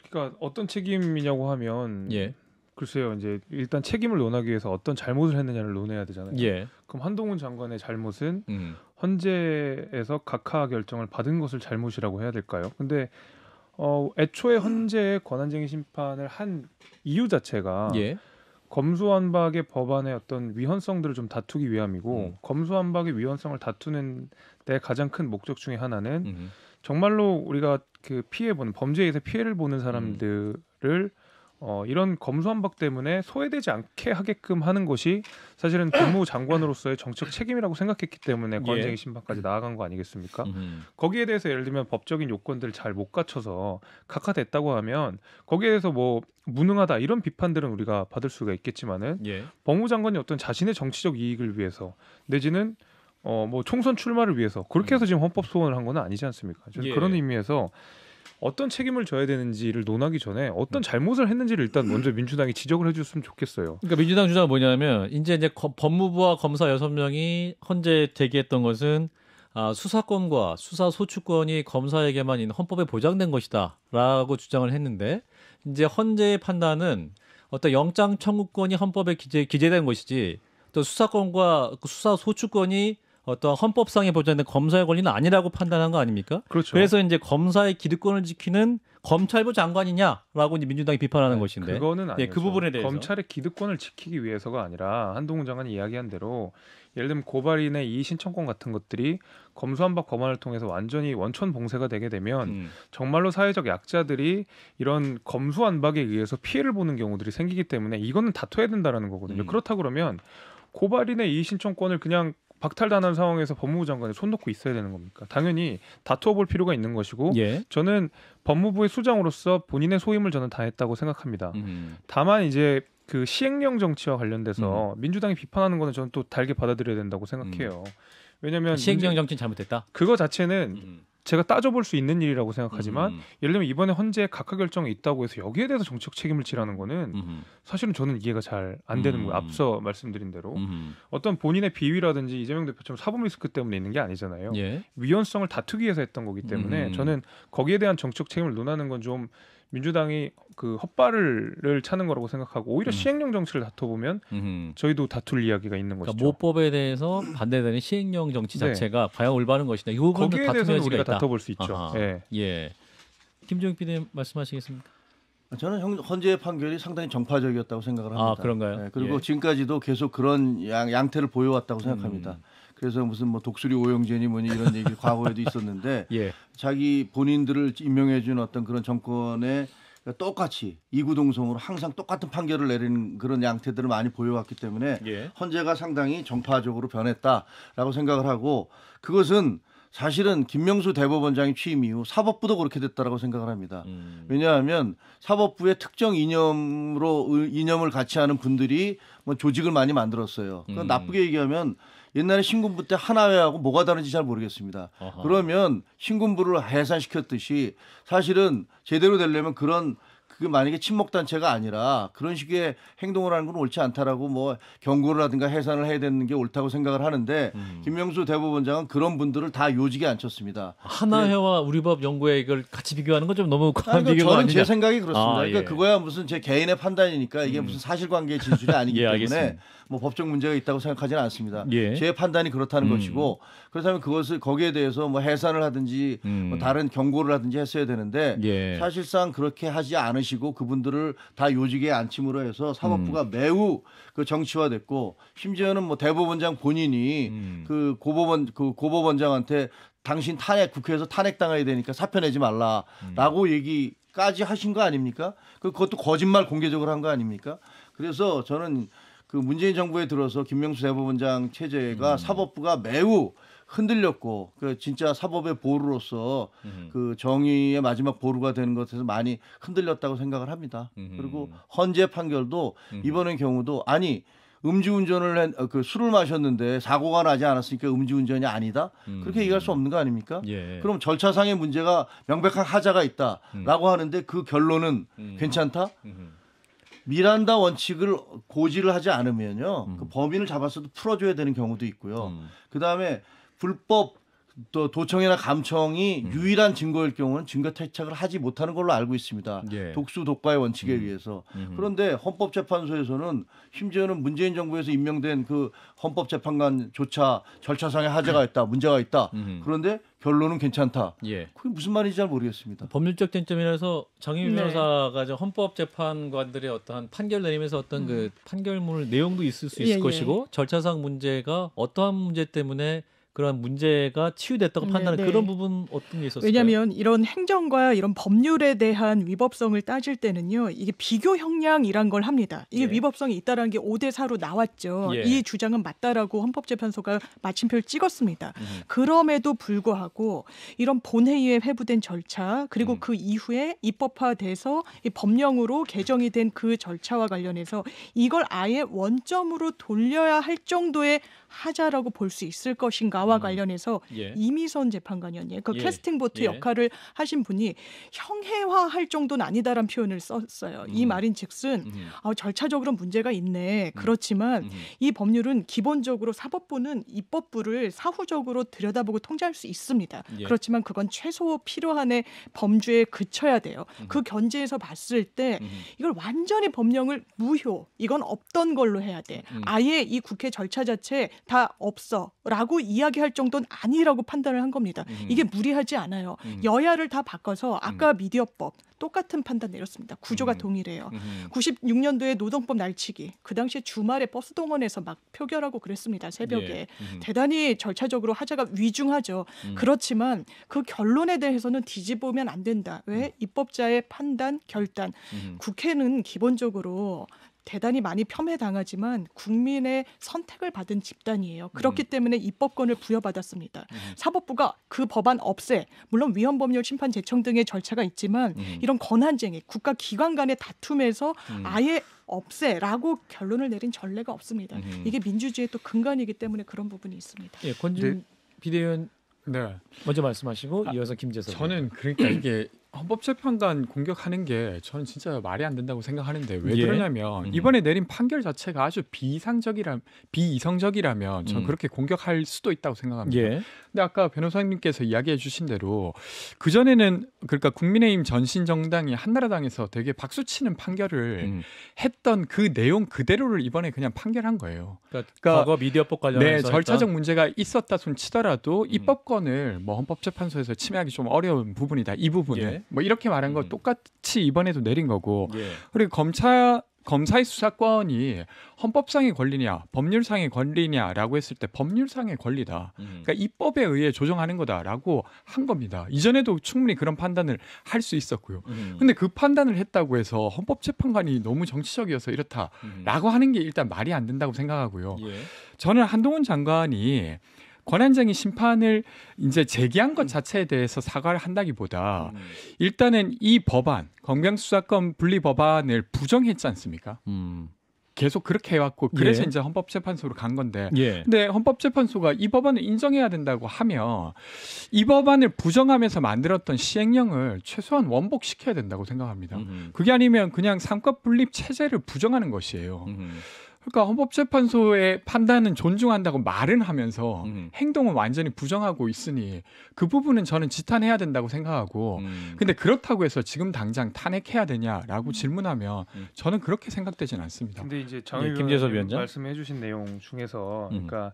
Speaker 1: 그러니까 어떤
Speaker 2: 책임이냐고 하면 예. 글쎄요 이제 일단 책임을 논하기 위해서 어떤 잘못을 했느냐를 논해야 되잖아요. 예. 그럼 한동훈 장관의 잘못은 음. 헌재에서 각하 결정을 받은 것을 잘못이라고 해야 될까요? 근데 어 애초에 헌재의 권한쟁의 심판을 한 이유 자체가 예. 검수완박의 법안의 어떤 위헌성들을 좀 다투기 위함이고 음. 검수완박의 위헌성을 다투는 데 가장 큰 목적 중의 하나는 음. 정말로 우리가 그 피해 보는 범죄에서 피해를 보는 사람들을 음. 어, 이런 검수한박 때문에 소외되지 않게 하게끔 하는 것이 사실은 법무장관으로서의 정책 책임이라고 생각했기 때문에 예. 권쟁이 심판까지 나아간 거 아니겠습니까? 거기에 대해서 예를 들면 법적인 요건들을 잘 못 갖춰서 각하됐다고 하면 거기에 대해서 뭐 무능하다 이런 비판들은 우리가 받을 수가 있겠지만은 예. 법무장관이 어떤 자신의 정치적 이익을 위해서 내지는 어뭐 총선 출마를 위해서 그렇게 해서 음. 지금 헌법 소원을 한건 아니지 않습니까? 저는 예. 그런 의미에서 어떤 책임을 져야 되는지를 논하기 전에 어떤 음. 잘못을 했는지를 일단 먼저 민주당이 지적을 해줬으면 좋겠어요.
Speaker 1: 그러니까 민주당 주장은 뭐냐면 이제 이제 법무부와 검사 여섯 명이 헌재 대기했던 것은 아, 수사권과 수사 소추권이 검사에게만 있는 헌법에 보장된 것이다라고 주장을 했는데 이제 헌재의 판단은 어떤 영장 청구권이 헌법에 기재, 기재된 것이지 또 수사권과 그 수사 소추권이 어떤 헌법상의 보장된 검사의 권리는 아니라고 판단한 거 아닙니까? 그렇죠. 그래서 이제 검사의 기득권을 지키는 검찰부 장관이냐라고 이제 민주당이 비판하는 네, 것인데 그거는 아니죠. 예, 그 부분에 대해서 검찰의
Speaker 2: 기득권을 지키기 위해서가 아니라 한동훈 장관이 이야기한 대로 예를 들면 고발인의 이 신청권 같은 것들이 검수한박 검안을 통해서 완전히 원천 봉쇄가 되게 되면 음. 정말로 사회적 약자들이 이런 검수한박에 의해서 피해를 보는 경우들이 생기기 때문에 이거는 다퉈야 된다라는 거거든요. 음. 그렇다 그러면 고발인의 이의 신청권을 그냥 박탈당한 상황에서 법무부 장관이 손 놓고 있어야 되는 겁니까? 당연히 다투어 볼 필요가 있는 것이고 예. 저는 법무부의 수장으로서 본인의 소임을 저는 다했다고 생각합니다. 음. 다만 이제 그 시행령 정치와 관련돼서 음. 민주당이 비판하는 거는 저는 또 달게 받아들여야 된다고 생각해요. 음. 왜냐면 시행령 정치 잘못됐다. 그거 자체는 음, 음. 제가 따져볼 수 있는 일이라고 생각하지만 음. 음. 예를 들면 이번에 헌재 각하 결정이 있다고 해서 여기에 대해서 정책 책임을 지라는 거는 음. 음. 사실은 저는 이해가 잘 안 되는 거예요. 앞서 말씀드린 대로 어떤 본인의 비위라든지 이재명 대표처럼 사법 리스크 때문에 있는 게 아니잖아요. 예. 위헌성을 다투기 위해서 했던 거기 때문에 저는 거기에 대한 정책 책임을 논하는 건좀 민주당이 그 헛발을 차는 거라고 생각하고 오히려 음. 시행령 정치를 다퉈보면 저희도 다툴 이야기가 있는
Speaker 1: 그러니까 것이죠. 그러니까 모법에 대해서 반대되는 시행령 정치 네. 자체가 네. 과연 올바른 것이냐 이 거기에 대해서는 우리가
Speaker 5: 있다. 다퉈볼 수 있죠. 예. 예. 김종익 PD 말씀하시겠습니까? 저는 헌재의 판결이 상당히 정파적이었다고 생각을 합니다. 아, 그런가요? 네, 그리고 예. 지금까지도 계속 그런 양, 태를 보여왔다고 생각합니다. 음. 그래서 무슨 뭐 독수리 오영재니 뭐니 이런 얘기 과거에도 있었는데 예. 자기 본인들을 임명해 준 어떤 그런 정권에 똑같이 이구동성으로 항상 똑같은 판결을 내리는 그런 양태들을 많이 보여왔기 때문에 예. 헌재가 상당히 정파적으로 변했다라고 생각을 하고 그것은 사실은 김명수 대법원장이 취임 이후 사법부도 그렇게 됐다라고 생각을 합니다. 음. 왜냐하면 사법부의 특정 이념으로 이념을 같이 하는 분들이 뭐 조직을 많이 만들었어요. 그러니까 음. 나쁘게 얘기하면 옛날에 신군부 때 하나회하고 뭐가 다른지 잘 모르겠습니다. 어허. 그러면 신군부를 해산시켰듯이 사실은 제대로 되려면 그런 그게 만약에 친목 단체가 아니라 그런 식의 행동을 하는 건 옳지 않다라고 뭐 경고를 하든가 해산을 해야 되는 게 옳다고 생각을 하는데 음. 김명수 대법원장은 그런 분들을 다 요직에 앉혔습니다.
Speaker 1: 하나회와 우리법 연구회 이걸 같이 비교하는 건 좀 너무 과한 그니 비교가 저는 아니냐. 제 생각이 그렇습니다. 아, 그러니까 예.
Speaker 5: 그거야 무슨 제 개인의 판단이니까 이게 음. 무슨 사실관계 진술이 아니기 예, 때문에 알겠습니다. 뭐 법적 문제가 있다고 생각하지는 않습니다. 예. 제 판단이 그렇다는 음. 것이고 그렇다면 그것을 거기에 대해서 뭐 해산을 하든지 음. 뭐 다른 경고를 하든지 했어야 되는데 예. 사실상 그렇게 하지 않으시고 그분들을 다 요직에 앉힘으로 해서 사법부가 음. 매우 그 정치화됐고 심지어는 뭐 대법원장 본인이 음. 그 고법원 그 고법원장한테 당신 탄핵 국회에서 탄핵 당해야 되니까 사표 내지 말라라고 음. 얘기까지 하신 거 아닙니까? 그 그것도 거짓말 공개적으로 한 거 아닙니까? 그래서 저는 그 문재인 정부에 들어서 김명수 대법원장 체제가 음. 사법부가 매우 흔들렸고 그 진짜 사법의 보루로서 음. 그 정의의 마지막 보루가 되는 것에서 많이 흔들렸다고 생각을 합니다. 음. 그리고 헌재 판결도 음. 이번의 경우도 아니 음주운전을 한, 어, 그 술을 마셨는데 사고가 나지 않았으니까 음주운전이 아니다 음. 그렇게 얘기할 수 없는 거 아닙니까? 예. 그럼 절차상의 문제가 명백한 하자가 있다라고 음. 하는데 그 결론은 음. 괜찮다? 음. 미란다 원칙을 고지를 하지 않으면요 그 음. 그 범인을 잡았어도 풀어줘야 되는 경우도 있고요. 음. 그 다음에 불법 또 도청이나 감청이 음. 유일한 증거일 경우는 증거 퇴착을 하지 못하는 걸로 알고 있습니다. 예. 독수 독과의 원칙에 음. 의해서. 음. 그런데 헌법재판소에서는 심지어는 문재인 정부에서 임명된 그 헌법재판관조차 절차상의 하자가 있다, 문제가 있다. 음. 그런데 결론은 괜찮다. 예. 그게 무슨 말인지 잘 모르겠습니다. 법률적 쟁점이라서
Speaker 1: 장희민 네. 변호사가 헌법재판관들의 어떠한 판결 내림에서 어떤 그 음. 그 판결물 내용도 있을 수 있을 예, 예. 것이고 예. 절차상 문제가 어떠한 문제 때문에 그런 문제가 치유됐다고 네, 판단하는 네네. 그런 부분 어떤 게 있었어요? 왜냐하면
Speaker 4: 이런 행정과 이런 법률에 대한 위법성을 따질 때는요, 이게 비교 형량이란 걸 합니다. 이게 예. 위법성이 있다라는 게 5대 4로 나왔죠. 예. 이 주장은 맞다라고 헌법재판소가 마침표를 찍었습니다. 음. 그럼에도 불구하고 이런 본회의에 회부된 절차 그리고 음. 그 이후에 입법화돼서 이 법령으로 개정이 된 그 절차와 관련해서 이걸 아예 원점으로 돌려야 할 정도의 하자라고 볼 수 있을 것인가와 음. 관련해서 예. 이미선 재판관이었네요. 그 예. 캐스팅 보트 예. 역할을 하신 분이 형해화할 정도는 아니다란 표현을 썼어요. 음. 이 말인즉슨 음. 아, 절차적으로 문제가 있네. 그렇지만 음. 이 법률은 기본적으로 사법부는 입법부를 사후적으로 들여다보고 통제할 수 있습니다. 예. 그렇지만 그건 최소 필요한의 범주에 그쳐야 돼요. 음. 그 견제에서 봤을 때 음. 이걸 완전히 법령을 무효 이건 없던 걸로 해야 돼. 아예 이 국회 절차 자체 다 없어라고 이야기할 정도는 아니라고 판단을 한 겁니다. 음. 이게 무리하지 않아요. 음. 여야를 다 바꿔서 음. 아까 미디어법 똑같은 판단 내렸습니다. 구조가 음. 동일해요. 음. 96년도에 노동법 날치기 그 당시에 주말에 버스 동원해서 막 표결하고 그랬습니다. 새벽에 예. 음. 대단히 절차적으로 하자가 위중하죠. 음. 그렇지만 그 결론에 대해서는 뒤집으면 안 된다. 왜 음. 입법자의 판단 결단 국회는 기본적으로 대단히 많이 폄훼당하지만 국민의 선택을 받은 집단이에요. 음. 그렇기 음. 때문에 입법권을 부여받았습니다. 음. 사법부가 그 법안 없애 물론 위헌법률 심판 제청 등의 절차가 있지만 음. 이런 권한쟁의 국가 기관 간의 다툼에서 음. 아예 없애라고 결론을 내린 전례가 없습니다. 음. 이게 민주주의의 또 근간이기 때문에 그런 부분이 있습니다. 예, 권진 네.
Speaker 1: 비대위원 네. 먼저 말씀하시고 아,
Speaker 3: 이어서 김재석 저는 그러니까 이게 헌법재판관 공격하는 게 저는 진짜 말이 안 된다고 생각하는데 왜 예. 그러냐면 이번에 내린 판결 자체가 아주 비상적이라 비이성적이라면 저는 음. 그렇게 공격할 수도 있다고 생각합니다. 예. 근데 아까 변호사님께서 이야기해 주신 대로 그 전에는 그러니까 국민의힘 전신 정당이 한나라당에서 되게 박수치는 판결을 음. 했던 그 내용 그대로를 이번에 그냥 판결한 거예요. 그러니까,
Speaker 1: 그러니까 과거 미디어법 관련해서 네, 절차적 했던?
Speaker 3: 문제가 있었다 손 치더라도 음. 입법권을 뭐 헌법재판소에서 침해하기 좀 어려운 부분이다. 이 부분은 예. 뭐 이렇게 말한 거 음. 똑같이 이번에도 내린 거고 예. 그리고 검찰 검사의 수사권이 헌법상의 권리냐 법률상의 권리냐라고 했을 때 법률상의 권리다 음. 그러니까 입법에 의해 조정하는 거다라고 한 겁니다 이전에도 충분히 그런 판단을 할 수 있었고요 음. 근데 그 판단을 했다고 해서 헌법재판관이 너무 정치적이어서 이렇다라고 음. 하는 게 일단 말이 안 된다고 생각하고요 예. 저는 한동훈 장관이 권한쟁이 심판을 이제 제기한 것 음. 자체에 대해서 사과를 한다기보다 음. 일단은 이 법안 검경수사권 분리 법안을 부정했지 않습니까? 음. 계속 그렇게 해왔고 그래서 예. 이제 헌법재판소로 간 건데 예. 근데 헌법재판소가 이 법안을 인정해야 된다고 하면 이 법안을 부정하면서 만들었던 시행령을 최소한 원복시켜야 된다고 생각합니다. 음흠. 그게 아니면 그냥 삼권 분립 체제를 부정하는 것이에요. 음흠. 그러니까 헌법재판소의 판단은 존중한다고 말은 하면서 음. 행동은 완전히 부정하고 있으니 그 부분은 저는 지탄해야 된다고 생각하고 음. 근데 그렇다고 해서 지금 당장 탄핵해야 되냐라고 음. 질문하면
Speaker 2: 음. 저는 그렇게 생각되지는 않습니다. 근데 이제 장 예, 네, 김재섭 위원장 말씀해 주신 내용 중에서 음. 그러니까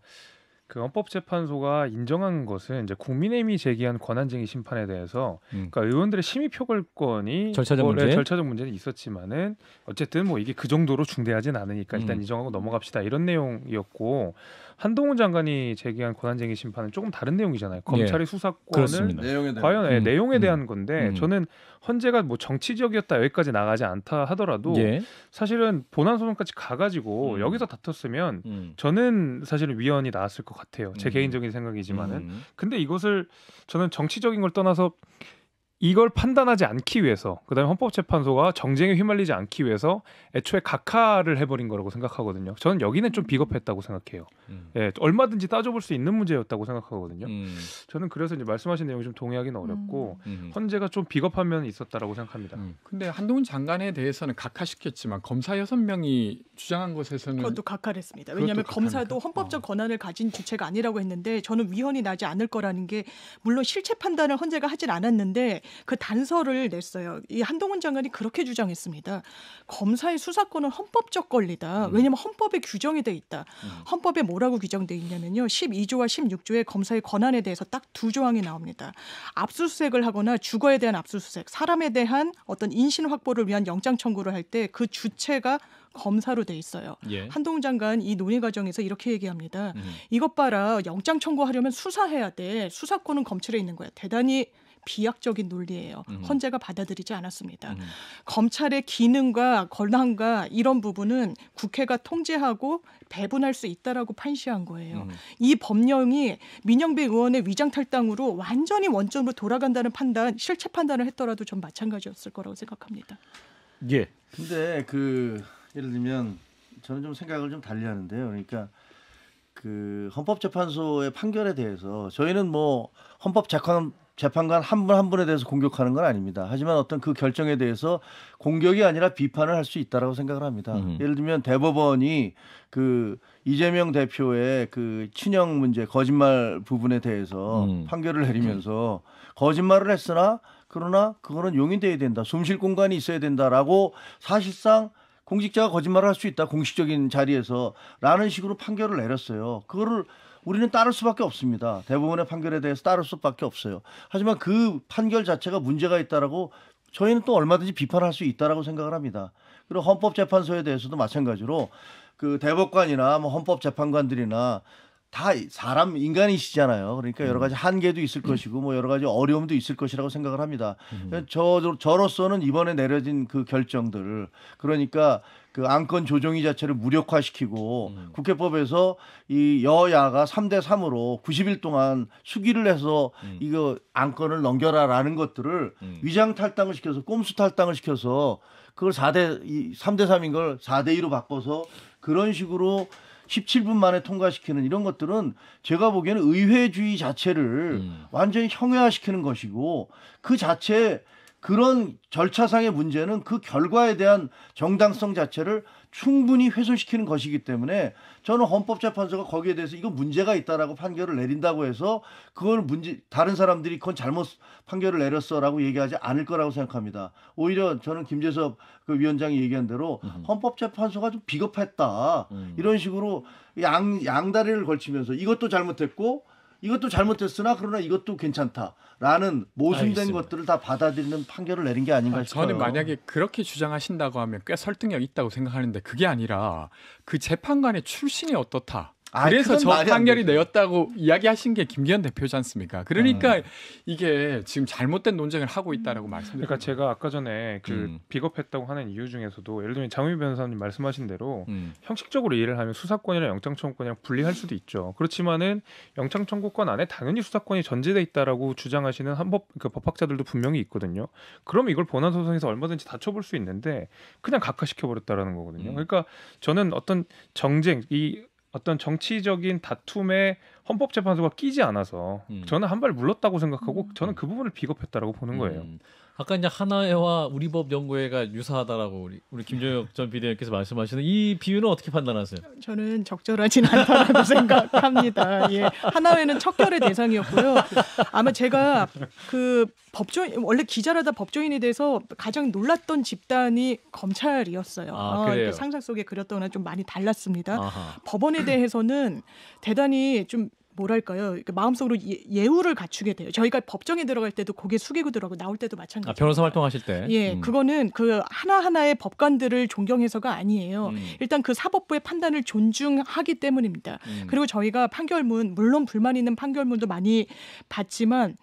Speaker 2: 그 헌법재판소가 인정한 것은 이제 국민의힘이 제기한 권한쟁의 심판에 대해서 음. 그러니까 의원들의 심의 표결권이 절차적 문제 절차적 문제는 있었지만은 어쨌든 뭐 이게 그 정도로 중대하진 않으니까 일단 음. 인정하고 넘어갑시다 이런 내용이었고 한동훈 장관이 제기한 권한쟁의 심판은 조금 다른 내용이잖아요. 검찰의 예. 수사권을 내용에 과연 예, 음. 내용에 음, 대한 건데 음. 저는 헌재가 뭐 정치적이었다 여기까지 나가지 않다 하더라도 예. 사실은 본안 소송까지 가가지고 음. 여기서 다퉜으면 음. 저는 사실은 위헌이 나왔을 것 같아요. 제 음. 개인적인 생각이지만은 근데 이것을 저는 정치적인 걸 떠나서 이걸 판단하지 않기 위해서 그다음에 헌법재판소가 정쟁에 휘말리지 않기 위해서 애초에 각하를 해버린 거라고 생각하거든요. 저는 여기는 좀 비겁했다고 생각해요. 음. 예, 얼마든지 따져볼 수 있는 문제였다고 생각하거든요. 음. 저는 그래서 이제 말씀하신 내용이 좀 동의하기는 음. 어렵고 음. 헌재가 좀 비겁한 면이 있었다라고 생각합니다. 음.
Speaker 3: 근데 한동훈 장관에 대해서는 각하시켰지만 검사 여섯 명이 주장한 것에서는 그것도
Speaker 4: 각하했습니다. 왜냐하면 검사도 헌법적 어. 권한을 가진 주체가 아니라고 했는데 저는 위헌이 나지 않을 거라는 게 물론 실체 판단을 헌재가 하진 않았는데 그 단서를 냈어요. 이 한동훈 장관이 그렇게 주장했습니다. 검사의 수사권은 헌법적 권리다. 음. 왜냐하면 헌법에 규정이 돼 있다. 음. 헌법에 뭐라고 규정돼 있냐면요. 12조와 16조에 검사의 권한에 대해서 딱 두 조항이 나옵니다. 압수수색을 하거나 주거에 대한 압수수색, 사람에 대한 어떤 인신 확보를 위한 영장 청구를 할 때 그 주체가 검사로 돼 있어요. 예. 한동훈 장관 이 논의 과정에서 이렇게 얘기합니다. 음. 이것 봐라 영장 청구하려면 수사해야 돼. 수사권은 검찰에 있는 거야. 대단히 비약적인 논리예요. 음. 헌재가 받아들이지 않았습니다. 음. 검찰의 기능과 권한과 이런 부분은 국회가 통제하고 배분할 수 있다라고 판시한 거예요. 음. 이 법령이 민영배 의원의 위장 탈당으로 완전히 원점으로 돌아간다는 판단, 실체 판단을 했더라도 전 마찬가지였을 거라고 생각합니다. 예. 근데
Speaker 5: 그 예를 들면 저는 좀 생각을 좀 달리 하는데요. 그러니까 그 헌법재판소의 판결에 대해서 저희는 뭐 헌법재판 재판관 한 분 한 분에 대해서 공격하는 건 아닙니다. 하지만 어떤 그 결정에 대해서 공격이 아니라 비판을 할 수 있다라고 생각을 합니다. 음. 예를 들면 대법원이 그 이재명 대표의 그 친형 문제 거짓말 부분에 대해서 음. 판결을 내리면서 거짓말을 했으나 그러나 그거는 용인돼야 된다. 숨쉴 공간이 있어야 된다라고 사실상 공직자가 거짓말을 할 수 있다 공식적인 자리에서라는 식으로 판결을 내렸어요. 그거를 우리는 따를 수밖에 없습니다. 대부분의 판결에 대해서 따를 수밖에 없어요. 하지만 그 판결 자체가 문제가 있다라고 저희는 또 얼마든지 비판할 수 있다라고 생각을 합니다. 그리고 헌법재판소에 대해서도 마찬가지로 그 대법관이나 뭐 헌법재판관들이나 다 사람 인간이시잖아요. 그러니까 여러 가지 한계도 있을 것이고 뭐 여러 가지 어려움도 있을 것이라고 생각을 합니다. 음. 그러니까 저 저로서는 이번에 내려진 그 결정들 그러니까 그 안건 조정이 자체를 무력화시키고 음. 국회법에서 이 여야가 3대 3으로 90일 동안 수기를 해서 음. 이거 안건을 넘겨라라는 것들을 음. 위장 탈당을 시켜서 꼼수 탈당을 시켜서 그걸 4대 3대 3인 걸 4대 2로 바꿔서 그런 식으로 17분 만에 통과시키는 이런 것들은 제가 보기에는 의회주의 자체를 음. 완전히 형해화시키는 것이고 그 자체 그런 절차상의 문제는 그 결과에 대한 정당성 자체를 충분히 훼손시키는 것이기 때문에 저는 헌법재판소가 거기에 대해서 이거 문제가 있다라고 판결을 내린다고 해서 그걸 문제 다른 사람들이 그건 잘못 판결을 내렸어라고 얘기하지 않을 거라고 생각합니다. 오히려 저는 김재섭 그 위원장이 얘기한 대로 음. 헌법재판소가 좀 비겁했다 음. 이런 식으로 양 양다리를 걸치면서 이것도 잘못했고 이것도 잘못됐으나 그러나 이것도 괜찮다라는 모순된 아, 것들을 다 받아들이는 판결을 내린 게 아닌가 아, 싶어요. 저는 만약에
Speaker 3: 그렇게 주장하신다고 하면 꽤 설득력 있다고 생각하는데 그게 아니라 그 재판관의 출신이 어떻다. 아, 그래서 저 판결이 내었다고 이야기하신 게 김기현 대표지 않습니까? 그러니까 음. 이게 지금
Speaker 2: 잘못된 논쟁을 하고 있다라고 말씀드니다 그러니까 제가 아까 전에 그 음. 비겁했다고 하는 이유 중에서도 예를 들면 장유 변호사님 말씀하신 대로 음. 형식적으로 이해를 하면 수사권이랑 영장 청구권이랑 분리할 수도 있죠. 그렇지만은 영장 청구권 안에 당연히 수사권이 전제돼 있다라고 주장하시는 한 법 그 법학자들도 분명히 있거든요. 그럼 이걸 본안 소송에서 얼마든지 다쳐볼 수 있는데 그냥 각하시켜 버렸다라는 거거든요. 음. 그러니까 저는 어떤 정쟁 이 어떤 정치적인 다툼에 헌법재판소가 끼지 않아서 음. 저는 한 발 물렀다고 생각하고 음. 저는 그 부분을 비겁했다라고 보는 음. 거예요.
Speaker 1: 아까 이제 하나회와 우리법 연구회가 유사하다라고 우리 우리 김종혁 전 비대위원께서 말씀하시는 이 비유는 어떻게 판단하세요?
Speaker 4: 저는 적절하진 않다라고 생각합니다. 예, 하나회는 척결의 대상이었고요. 아마 제가 그 법조인 원래 기자라다 법조인에대해서 가장 놀랐던 집단이 검찰이었어요. 아, 아 그래요? 어, 상상 속에 그렸던 거랑 좀 많이 달랐습니다. 아하. 법원에 대해서는 대단히 좀 뭐랄까요? 마음속으로 예, 우를 갖추게 돼요. 저희가 법정에 들어갈 때도 고개 숙이고 들어가고 나올 때도 마찬가지. 아, 변호사
Speaker 1: 활동하실 때. 예, 음.
Speaker 4: 그거는 그 하나 하나의 법관들을 존경해서가 아니에요. 음. 일단 그 사법부의 판단을 존중하기 때문입니다. 음. 그리고 저희가 판결문 물론 불만 있는 판결문도 많이 봤지만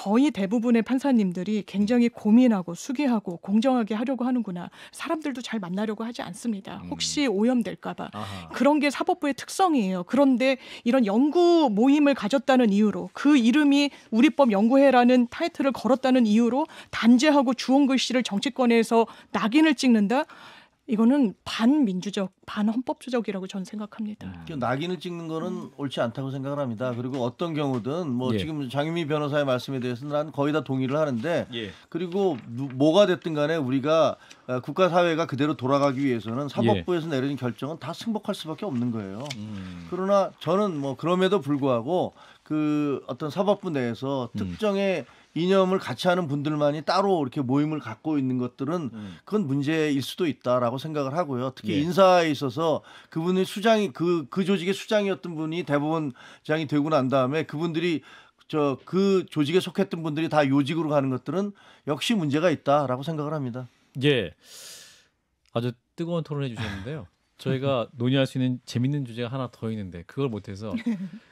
Speaker 4: 거의 대부분의 판사님들이 굉장히 고민하고 수기하고 공정하게 하려고 하는구나. 사람들도 잘 만나려고 하지 않습니다. 음. 혹시 오염될까봐. 그런 게 사법부의 특성이에요. 그런데 이런 연구 모임을 가졌다는 이유로 그 이름이 우리법 연구회라는 타이틀을 걸었다는 이유로 단죄하고 주홍 글씨를 정치권에서 낙인을 찍는다? 이거는 반민주적, 반헌법주적이라고 저는 생각합니다.
Speaker 5: 음. 낙인을 찍는 거는 음. 옳지 않다고 생각을 합니다. 그리고 어떤 경우든 뭐 예. 지금 장유미 변호사의 말씀에 대해서는 난 거의 다 동의를 하는데 예. 그리고 뭐가 됐든 간에 우리가 어, 국가 사회가 그대로 돌아가기 위해서는 사법부에서 예. 내려진 결정은 다 승복할 수밖에 없는 거예요. 음. 그러나 저는 뭐 그럼에도 불구하고 그 어떤 사법부 내에서 음. 특정의 음. 이념을 같이 하는 분들만이 따로 이렇게 모임을 갖고 있는 것들은 음. 그건 문제일 수도 있다라고 생각을 하고요. 특히 예. 인사에 있어서 그분이 수장이 그그 그 조직의 수장이었던 분이 대법원장이 되고 난 다음에 그분들이 저 그 조직에 속했던 분들이 다 요직으로 가는 것들은 역시 문제가 있다라고 생각을 합니다.
Speaker 1: 예. 아주 뜨거운 토론해 주셨는데요. 저희가 논의할 수 있는 재밌는 주제가 하나 더 있는데 그걸 못해서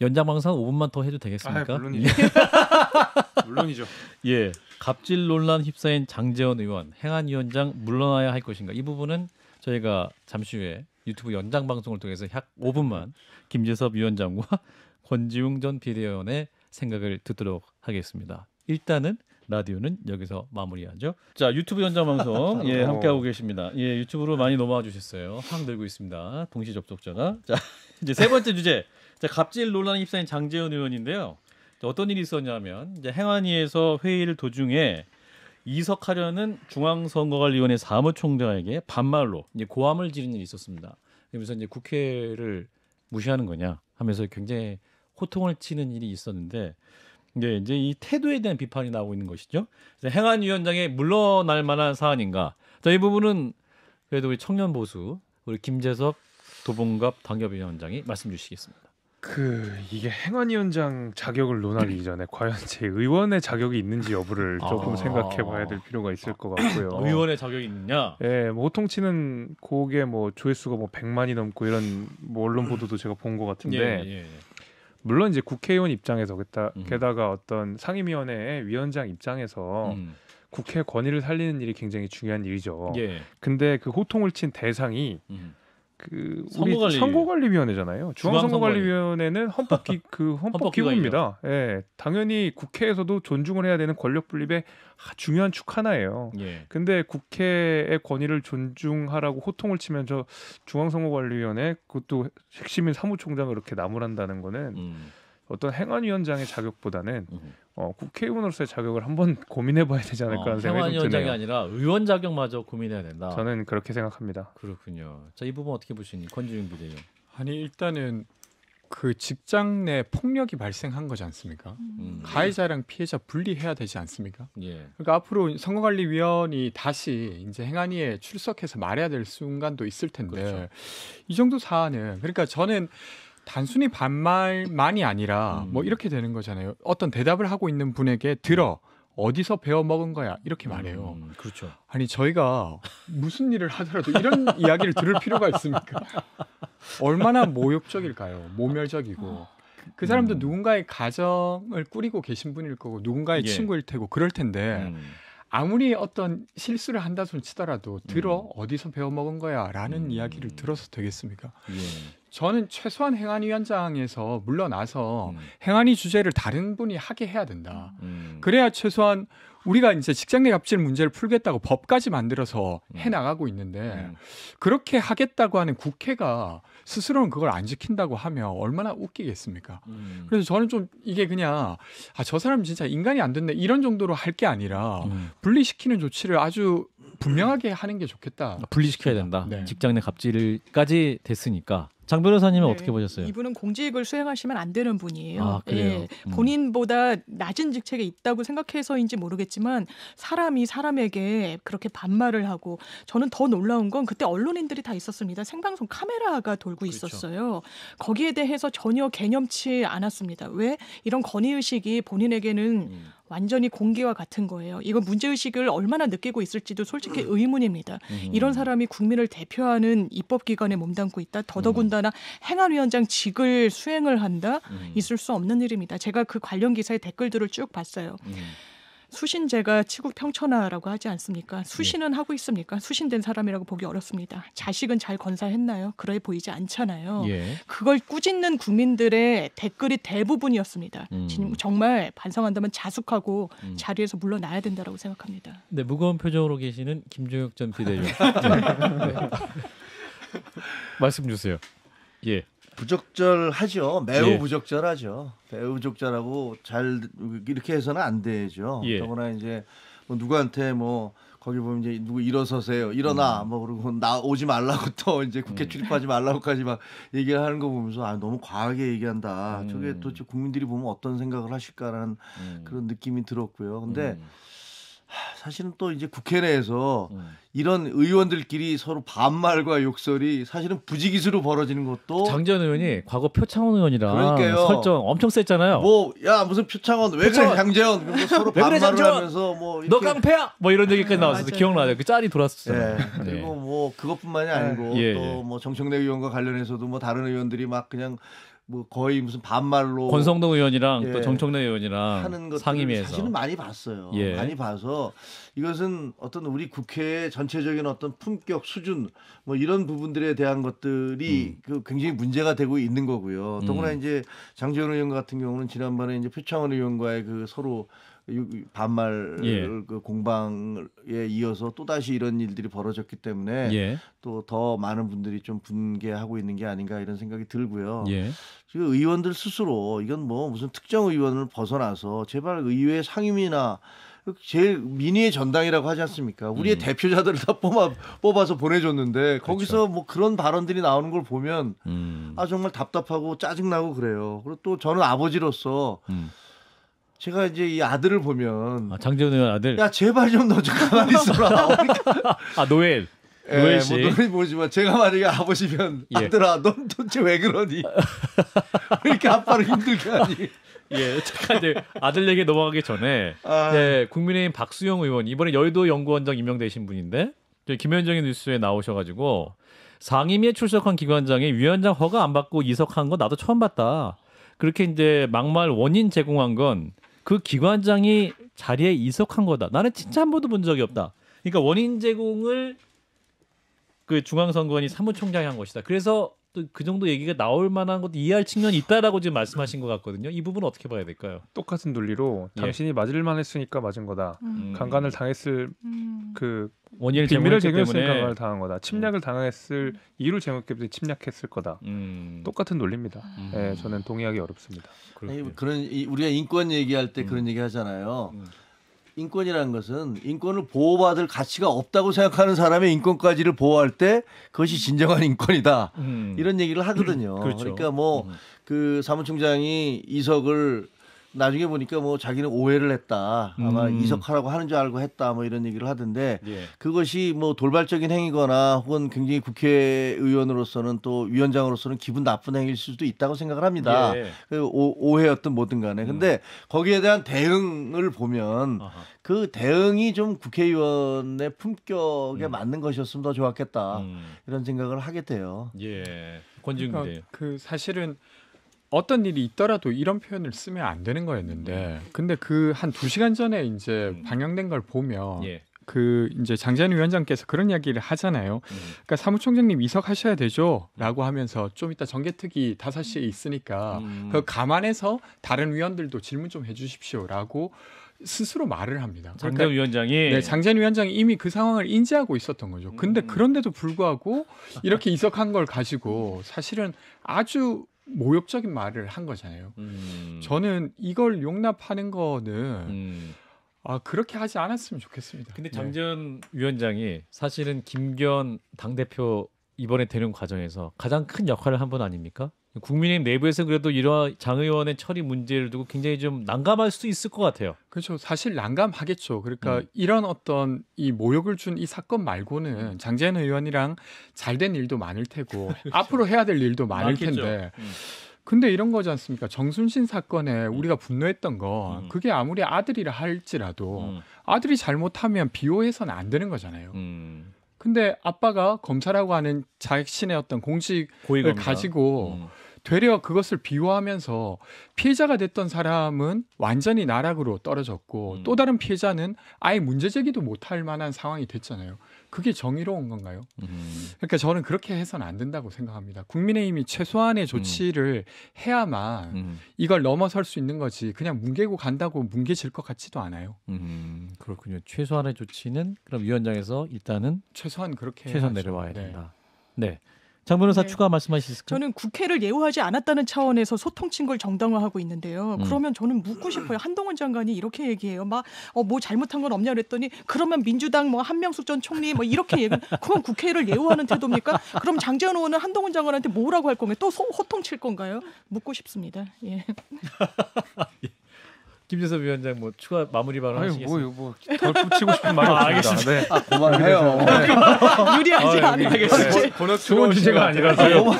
Speaker 1: 연장 방송 5분만 더 해도 되겠습니까? 아, 물론이죠. 예. 물론이죠. 예. 갑질 논란 휩싸인 장재원 의원 행안위원장 물러나야 할 것인가 이 부분은 저희가 잠시 후에 유튜브 연장 방송을 통해서 약 5분만 김재섭 위원장과 권지웅 전 비대위원의 생각을 듣도록 하겠습니다. 일단은 라디오는 여기서 마무리하죠. 자 유튜브 연장 방송 예 어. 함께 하고 계십니다. 예 유튜브로 많이 넘어와 주셨어요. 확 늘고 있습니다. 동시 접속자가 자 이제 세 번째 주제 자, 갑질 논란에 휩싸인 장재현 의원인데요. 어떤 일이 있었냐면 이제 행안위에서 회의를 도중에 이석하려는 중앙선거관리위원회 사무총장에게 반말로 이제 고함을 지른 일이 있었습니다. 그래서 이제 국회를 무시하는 거냐 하면서 굉장히 호통을 치는 일이 있었는데 이제 네, 이제 이 태도에 대한 비판이 나오고 있는 것이죠. 행안위원장에 물러날 만한 사안인가? 자, 이 부분은 그래도 우리 청년 보수 우리 김재석 도봉갑 당협위원장이 말씀 주시겠습니다. 그 이게 행안 위원장 자격을 논하기 전에 과연 제 의원의
Speaker 2: 자격이 있는지 여부를 아. 조금 아~ 생각해봐야 될 필요가 있을 것 같고요. 아, 의원의 자격이 있느냐? 예, 뭐호 통치는 곡게뭐 조회수가 뭐백만이 넘고 이런 뭐 언론 음. 보도도 제가 본 것 같은데 예, 예, 예. 물론 이제 국회의원 입장에서 게다, 음. 게다가 어떤 상임위원회 위원장 입장에서 음. 국회 권위를 살리는 일이 굉장히 중요한 일이죠. 예. 근데 그 호통을 친 대상이 음. 그 우리 선거관리... 위원회잖아요 중앙선거관리위원회는 헌법 기, 그 헌법 기구입니다. 예. 당연히 국회에서도 존중을 해야 되는 권력 분립의 아, 중요한 축 하나예요. 예. 근데 국회의 권위를 존중하라고 호통을 치면저 중앙선거관리위원회 그것도 핵심인 사무총장을 이렇게 나무란다는 거는 음. 어떤 행안위원장의 자격보다는 음. 어, 국회의원으로서의 자격을 한번 고민해봐야 되지 않을까 하는 어, 생각이 드네요.
Speaker 1: 아니라 의원 자격마저 고민해야 된다. 저는
Speaker 2: 그렇게 생각합니다.
Speaker 1: 그렇군요. 자, 이 부분 어떻게 보시니 권지윤 비대요? 아니 일단은
Speaker 3: 그 직장 내 폭력이 발생한 거지 않습니까? 음. 음. 가해자랑 피해자 분리해야 되지 않습니까? 예. 그러니까 앞으로 선거관리위원이 다시 이제 행안위에 출석해서 말해야 될 순간도 있을 텐데 그렇죠. 이 정도 사안은 그러니까 저는 단순히 반말만이 아니라 음. 뭐 이렇게 되는 거잖아요. 어떤 대답을 하고 있는 분에게 들어 어디서 배워 먹은 거야 이렇게 음, 말해요. 음, 그렇죠. 아니 저희가 무슨 일을 하더라도 이런 이야기를 들을 필요가 있습니까? 얼마나 모욕적일까요? 모멸적이고 그 사람도 음. 누군가의 가정을 꾸리고 계신 분일 거고 누군가의 예. 친구일 테고 그럴 텐데 음. 아무리 어떤 실수를 한다 손 치더라도 들어 음. 어디서 배워 먹은 거야라는 이야기를 들어서 되겠습니까? 예. 저는 최소한 행안위원장에서 물러나서 음. 행안위 주제를 다른 분이 하게 해야 된다. 음. 그래야 최소한 우리가 이제 직장 내 갑질 문제를 풀겠다고 법까지 만들어서 음. 해 나가고 있는데 음. 그렇게 하겠다고 하는 국회가 스스로는 그걸 안 지킨다고 하면 얼마나 웃기겠습니까? 음. 그래서 저는 좀 이게 그냥 아 저 사람 진짜 인간이 안 됐네 이런 정도로 할 게 아니라 음. 분리시키는 조치를 아주 분명하게 하는 게 좋겠다.
Speaker 1: 분리시켜야 된다. 네. 직장 내 갑질까지 됐으니까 장 변호사님은 네. 어떻게 보셨어요? 이분은
Speaker 4: 공직을 수행하시면 안 되는 분이에요. 아, 그래요? 예. 음. 본인보다 낮은 직책에 있다고 생각해서인지 모르겠지만 사람이 사람에게 그렇게 반말을 하고 저는 더 놀라운 건 그때 언론인들이 다 있었습니다. 생방송 카메라가 돌고 그렇죠. 있었어요. 거기에 대해서 전혀 개념치 않았습니다. 왜 이런 건의 의식이 본인에게는 음. 완전히 공기와 같은 거예요. 이건 문제의식을 얼마나 느끼고 있을지도 솔직히 음. 의문입니다. 음. 이런 사람이 국민을 대표하는 입법기관에 몸담고 있다. 더더군다나 음. 행안위원장 직을 수행을 한다. 음. 있을 수 없는 일입니다. 제가 그 관련 기사의 댓글들을 쭉 봤어요. 수신제가 치국 평천하라고 하지 않습니까? 네. 수신은 예. 하고 있습니까? 수신된 사람이라고 보기 어렵습니다. 자식은 잘 건사했나요? 그래 보이지 않잖아요. 예. 그걸 꾸짖는 국민들의 댓글이 대부분이었습니다. 음. 정말 반성한다면 자숙하고 음. 자리에서 물러나야 된다라고 생각합니다.
Speaker 1: 네, 무거운 표정으로 계시는 김종혁 전 비대위원. 네. 네. 말씀 주세요.
Speaker 5: 예. 부적절하죠. 매우 예. 부적절하죠. 매우 부적절하고 잘 이렇게 해서는 안 되죠. 예. 더구나 이제 뭐 누구한테 뭐 거기 보면 이제 누구 일어서세요, 일어나 음. 뭐 그러고 나 오지 말라고 또 이제 국회 음. 출입하지 말라고까지 막 얘기하는 를거 보면서 아 너무 과하게 얘기한다. 음. 저게 도대체 국민들이 보면 어떤 생각을 하실까라는 음. 그런 느낌이 들었고요. 근데 음. 사실은 또 이제 국회 내에서 음. 이런 의원들끼리 서로 반말과 욕설이 사실은 부지기수로 벌어지는 것도 장재현
Speaker 1: 의원이 과거 표창원 의원이랑 그러니까요. 설정 엄청 셌잖아요. 뭐
Speaker 5: 야 무슨 표창원 왜 표창원. 그래 장재원뭐 서로 왜 그래, 반말을 장재원? 하면서 뭐너 깡패야 뭐 이런 얘기까지 나왔었어 기억나요. 그 짤이 돌았었어요. 예. 그리고 네. 뭐 그것뿐만이 네. 아니고 예. 또뭐 예. 정청래 의원과 관련해서도 뭐 다른 의원들이 막 그냥 뭐 거의 무슨 반말로 권성동 의원이랑 예, 또 정청래
Speaker 1: 의원이랑 하는 것 상임위에서 사실은
Speaker 5: 많이 봤어요. 예. 많이 봐서 이것은 어떤 우리 국회의 전체적인 어떤 품격 수준 뭐 이런 부분들에 대한 것들이 음. 그 굉장히 문제가 되고 있는 거고요. 더구나 음. 이제 장재원 의원 같은 경우는 지난번에 이제 표창원 의원과의 그 서로 반말 예. 그 공방에 이어서 또 다시 이런 일들이 벌어졌기 때문에 예. 또더 많은 분들이 좀 분개하고 있는 게 아닌가 이런 생각이 들고요. 예. 지금 의원들 스스로 이건 뭐 무슨 특정 의원을 벗어나서 제발 의회 상임이나 제일 민의의 전당이라고 하지 않습니까? 우리의 음. 대표자들을 다 뽑아 뽑아서 보내줬는데 그렇죠. 거기서 그렇죠. 뭐 그런 발언들이 나오는 걸 보면 음. 아 정말 답답하고 짜증 나고 그래요. 그리고 또 저는 아버지로서 음. 제가 이제 이 아들을 보면 아,
Speaker 1: 장재훈 의원 아들 야
Speaker 5: 제발 좀 너 좀 가만히 있어라 아 노엘 예, 뭐 노엘 씨뭐 노엘 보지만 제가 만약에 아버지면 예. 아들아 넌 도대체 왜 그러니 왜 이렇게 아빠를 힘들게 하니
Speaker 1: 예 잠깐 이제 아들 얘기 넘어가기 전에 아... 네, 국민의힘 박수영 의원 이번에 여의도 연구원장 임명되신 분인데 김현정의 뉴스에 나오셔가지고 상임위에 출석한 기관장이 위원장 허가 안 받고 이석한 거 나도 처음 봤다. 그렇게 이제 막말 원인 제공한 건그 기관장이 자리에 이석한 거다. 나는 진짜 한 번도 본 적이 없다. 그러니까 원인 제공을 그 중앙선관위 사무총장이 한 것이다. 그래서 또그 정도 얘기가 나올 만한 것도 이해할 측면이 있다라고 지금 말씀하신 것 같거든요. 이 부분 어떻게 봐야 될까요? 똑같은 논리로 예. 당신이 맞을 만했으니까
Speaker 2: 맞은 거다. 음. 음. 강간을 당했을 음. 그 원인을 빈미를 제공했으니까 강간을 당한 거다. 침략을 음. 당했을 이유를 제공했기 때문에 침략했을 거다. 음. 똑같은 논리입니다.
Speaker 5: 예, 저는 동의하기 어렵습니다. 아니, 뭐 그런 이, 우리가 인권 얘기할 때 그런 얘기 하잖아요. 인권이라는 것은 인권을 보호받을 가치가 없다고 생각하는 사람의 인권까지를 보호할 때 그것이 진정한 인권이다. 음. 이런 얘기를 하거든요. 그렇죠. 그러니까 뭐그 음. 그 사무총장이 이석을 나중에 보니까 뭐 자기는 오해를 했다. 아마 음. 이석하라고 하는 줄 알고 했다. 뭐 이런 얘기를 하던데 예. 그것이 뭐 돌발적인 행위거나 혹은 굉장히 국회의원으로서는 또 위원장으로서는 기분 나쁜 행위일 수도 있다고 생각을 합니다. 예. 그오해였던 뭐든 간에. 근데 음. 거기에 대한 대응을 보면 아하. 그 대응이 좀 국회의원의 품격에 음. 맞는 것이었으면 더 좋았겠다. 음. 이런 생각을 하게 돼요. 예. 권중대. 그러니까
Speaker 3: 그 사실은 어떤 일이 있더라도 이런 표현을 쓰면 안 되는 거였는데 음. 근데 그 한 두 시간 전에 이제 음. 방영된 걸 보면 예. 그 이제 장재현 위원장께서 그런 이야기를 하잖아요. 음. 그러니까 사무총장님 이석하셔야 되죠라고 하면서 좀 이따 전개특위 5시에 음. 있으니까 음. 그 감안해서 다른 위원들도 질문 좀 해주십시오라고 스스로 말을 합니다. 장재현 그러니까, 위원장이 네, 장재현 위원장이 이미 그 상황을 인지하고 있었던 거죠. 근데 그런데도 불구하고 이렇게 이석한 걸 가지고 사실은 아주 모욕적인 말을 한 거잖아요.
Speaker 2: 음.
Speaker 3: 저는 이걸 용납하는 거는 음. 아 그렇게 하지 않았으면 좋겠습니다. 근데 장재현
Speaker 1: 네. 위원장이 사실은 김기현 당 대표 이번에 되는 과정에서 가장 큰 역할을 한 분 아닙니까? 국민의힘 내부에서 그래도 이런 장 의원의 처리 문제를 두고 굉장히 좀 난감할 수도 있을 것 같아요. 그렇죠. 사실
Speaker 3: 난감하겠죠. 그러니까 음. 이런 어떤 이 모욕을 준 이 사건 말고는 장재현 의원이랑 잘 된 일도 많을 테고 그렇죠. 앞으로 해야 될 일도 많을 텐데. 음. 근데 이런 거지 않습니까? 정순신 사건에 음. 우리가 분노했던 거 음. 그게 아무리 아들이라 할지라도 음. 아들이 잘못하면 비호해서는 안 되는 거잖아요. 음. 근데 아빠가 검사라고 하는 자신의 어떤 공직을 고위검사. 가지고 되려 그것을 비호하면서 피해자가 됐던 사람은 완전히 나락으로 떨어졌고 음. 또 다른 피해자는 아예 문제 제기도 못할 만한 상황이 됐잖아요. 그게 정의로운 건가요? 음. 그러니까 저는 그렇게 해서는 안 된다고 생각합니다. 국민의힘이 최소한의 음. 조치를 음. 해야만 음. 이걸 넘어설 수 있는 거지 그냥 뭉개고 간다고 뭉개질 것 같지도 않아요.
Speaker 1: 음. 그렇군요. 최소한의 조치는 그럼 위원장에서 일단은 최소한 그렇게 최소한 해야죠. 내려와야 네. 된다. 네. 장 변호사 네. 추가 말씀하실 수 있을까요?
Speaker 4: 저는 국회를 예우하지 않았다는 차원에서 소통친 걸 정당화하고 있는데요. 음. 그러면 저는 묻고 싶어요. 한동훈 장관이 이렇게 얘기해요. 막뭐 어, 잘못한 건 없냐 그랬더니 그러면 민주당 뭐 한명숙 전 총리 뭐 이렇게 얘기. 그럼 국회를 예우하는 태도입니까? 그럼 장재현 의원은 한동훈 장관한테 뭐라고 할 건가요? 또 소통칠 건가요? 묻고 싶습니다. 예.
Speaker 1: 김재섭 위원장 뭐 추가 마무리 발언 뭐, 하시겠어요? 아니 뭐덜
Speaker 2: 붙이고
Speaker 4: 싶은 말이 아,
Speaker 1: 없습니다. 네. 아, 고만해요. 네. 유리하지 아, 않아요. 네. 좋은 주제가 아니라서요. 아, 뭐.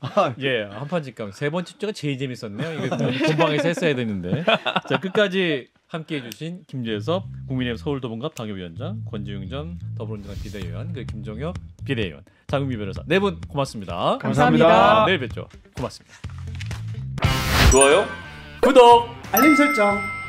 Speaker 1: 아, 예, 예 한판 직감 세 번째 주제가 제일 재밌었네요. 이거 본방에서 했어야 되는데. 자 끝까지 함께해 주신 김재섭 국민의힘 서울도봉갑 당협위원장 권지웅 전 더불어민주당 비대위원 그리고 김종혁 비대위원 장윤미 변호사 네 분 고맙습니다. 감사합니다. 감사합니다. 내일 뵙죠. 고맙습니다.
Speaker 5: 좋아요. 구독, 알림 설정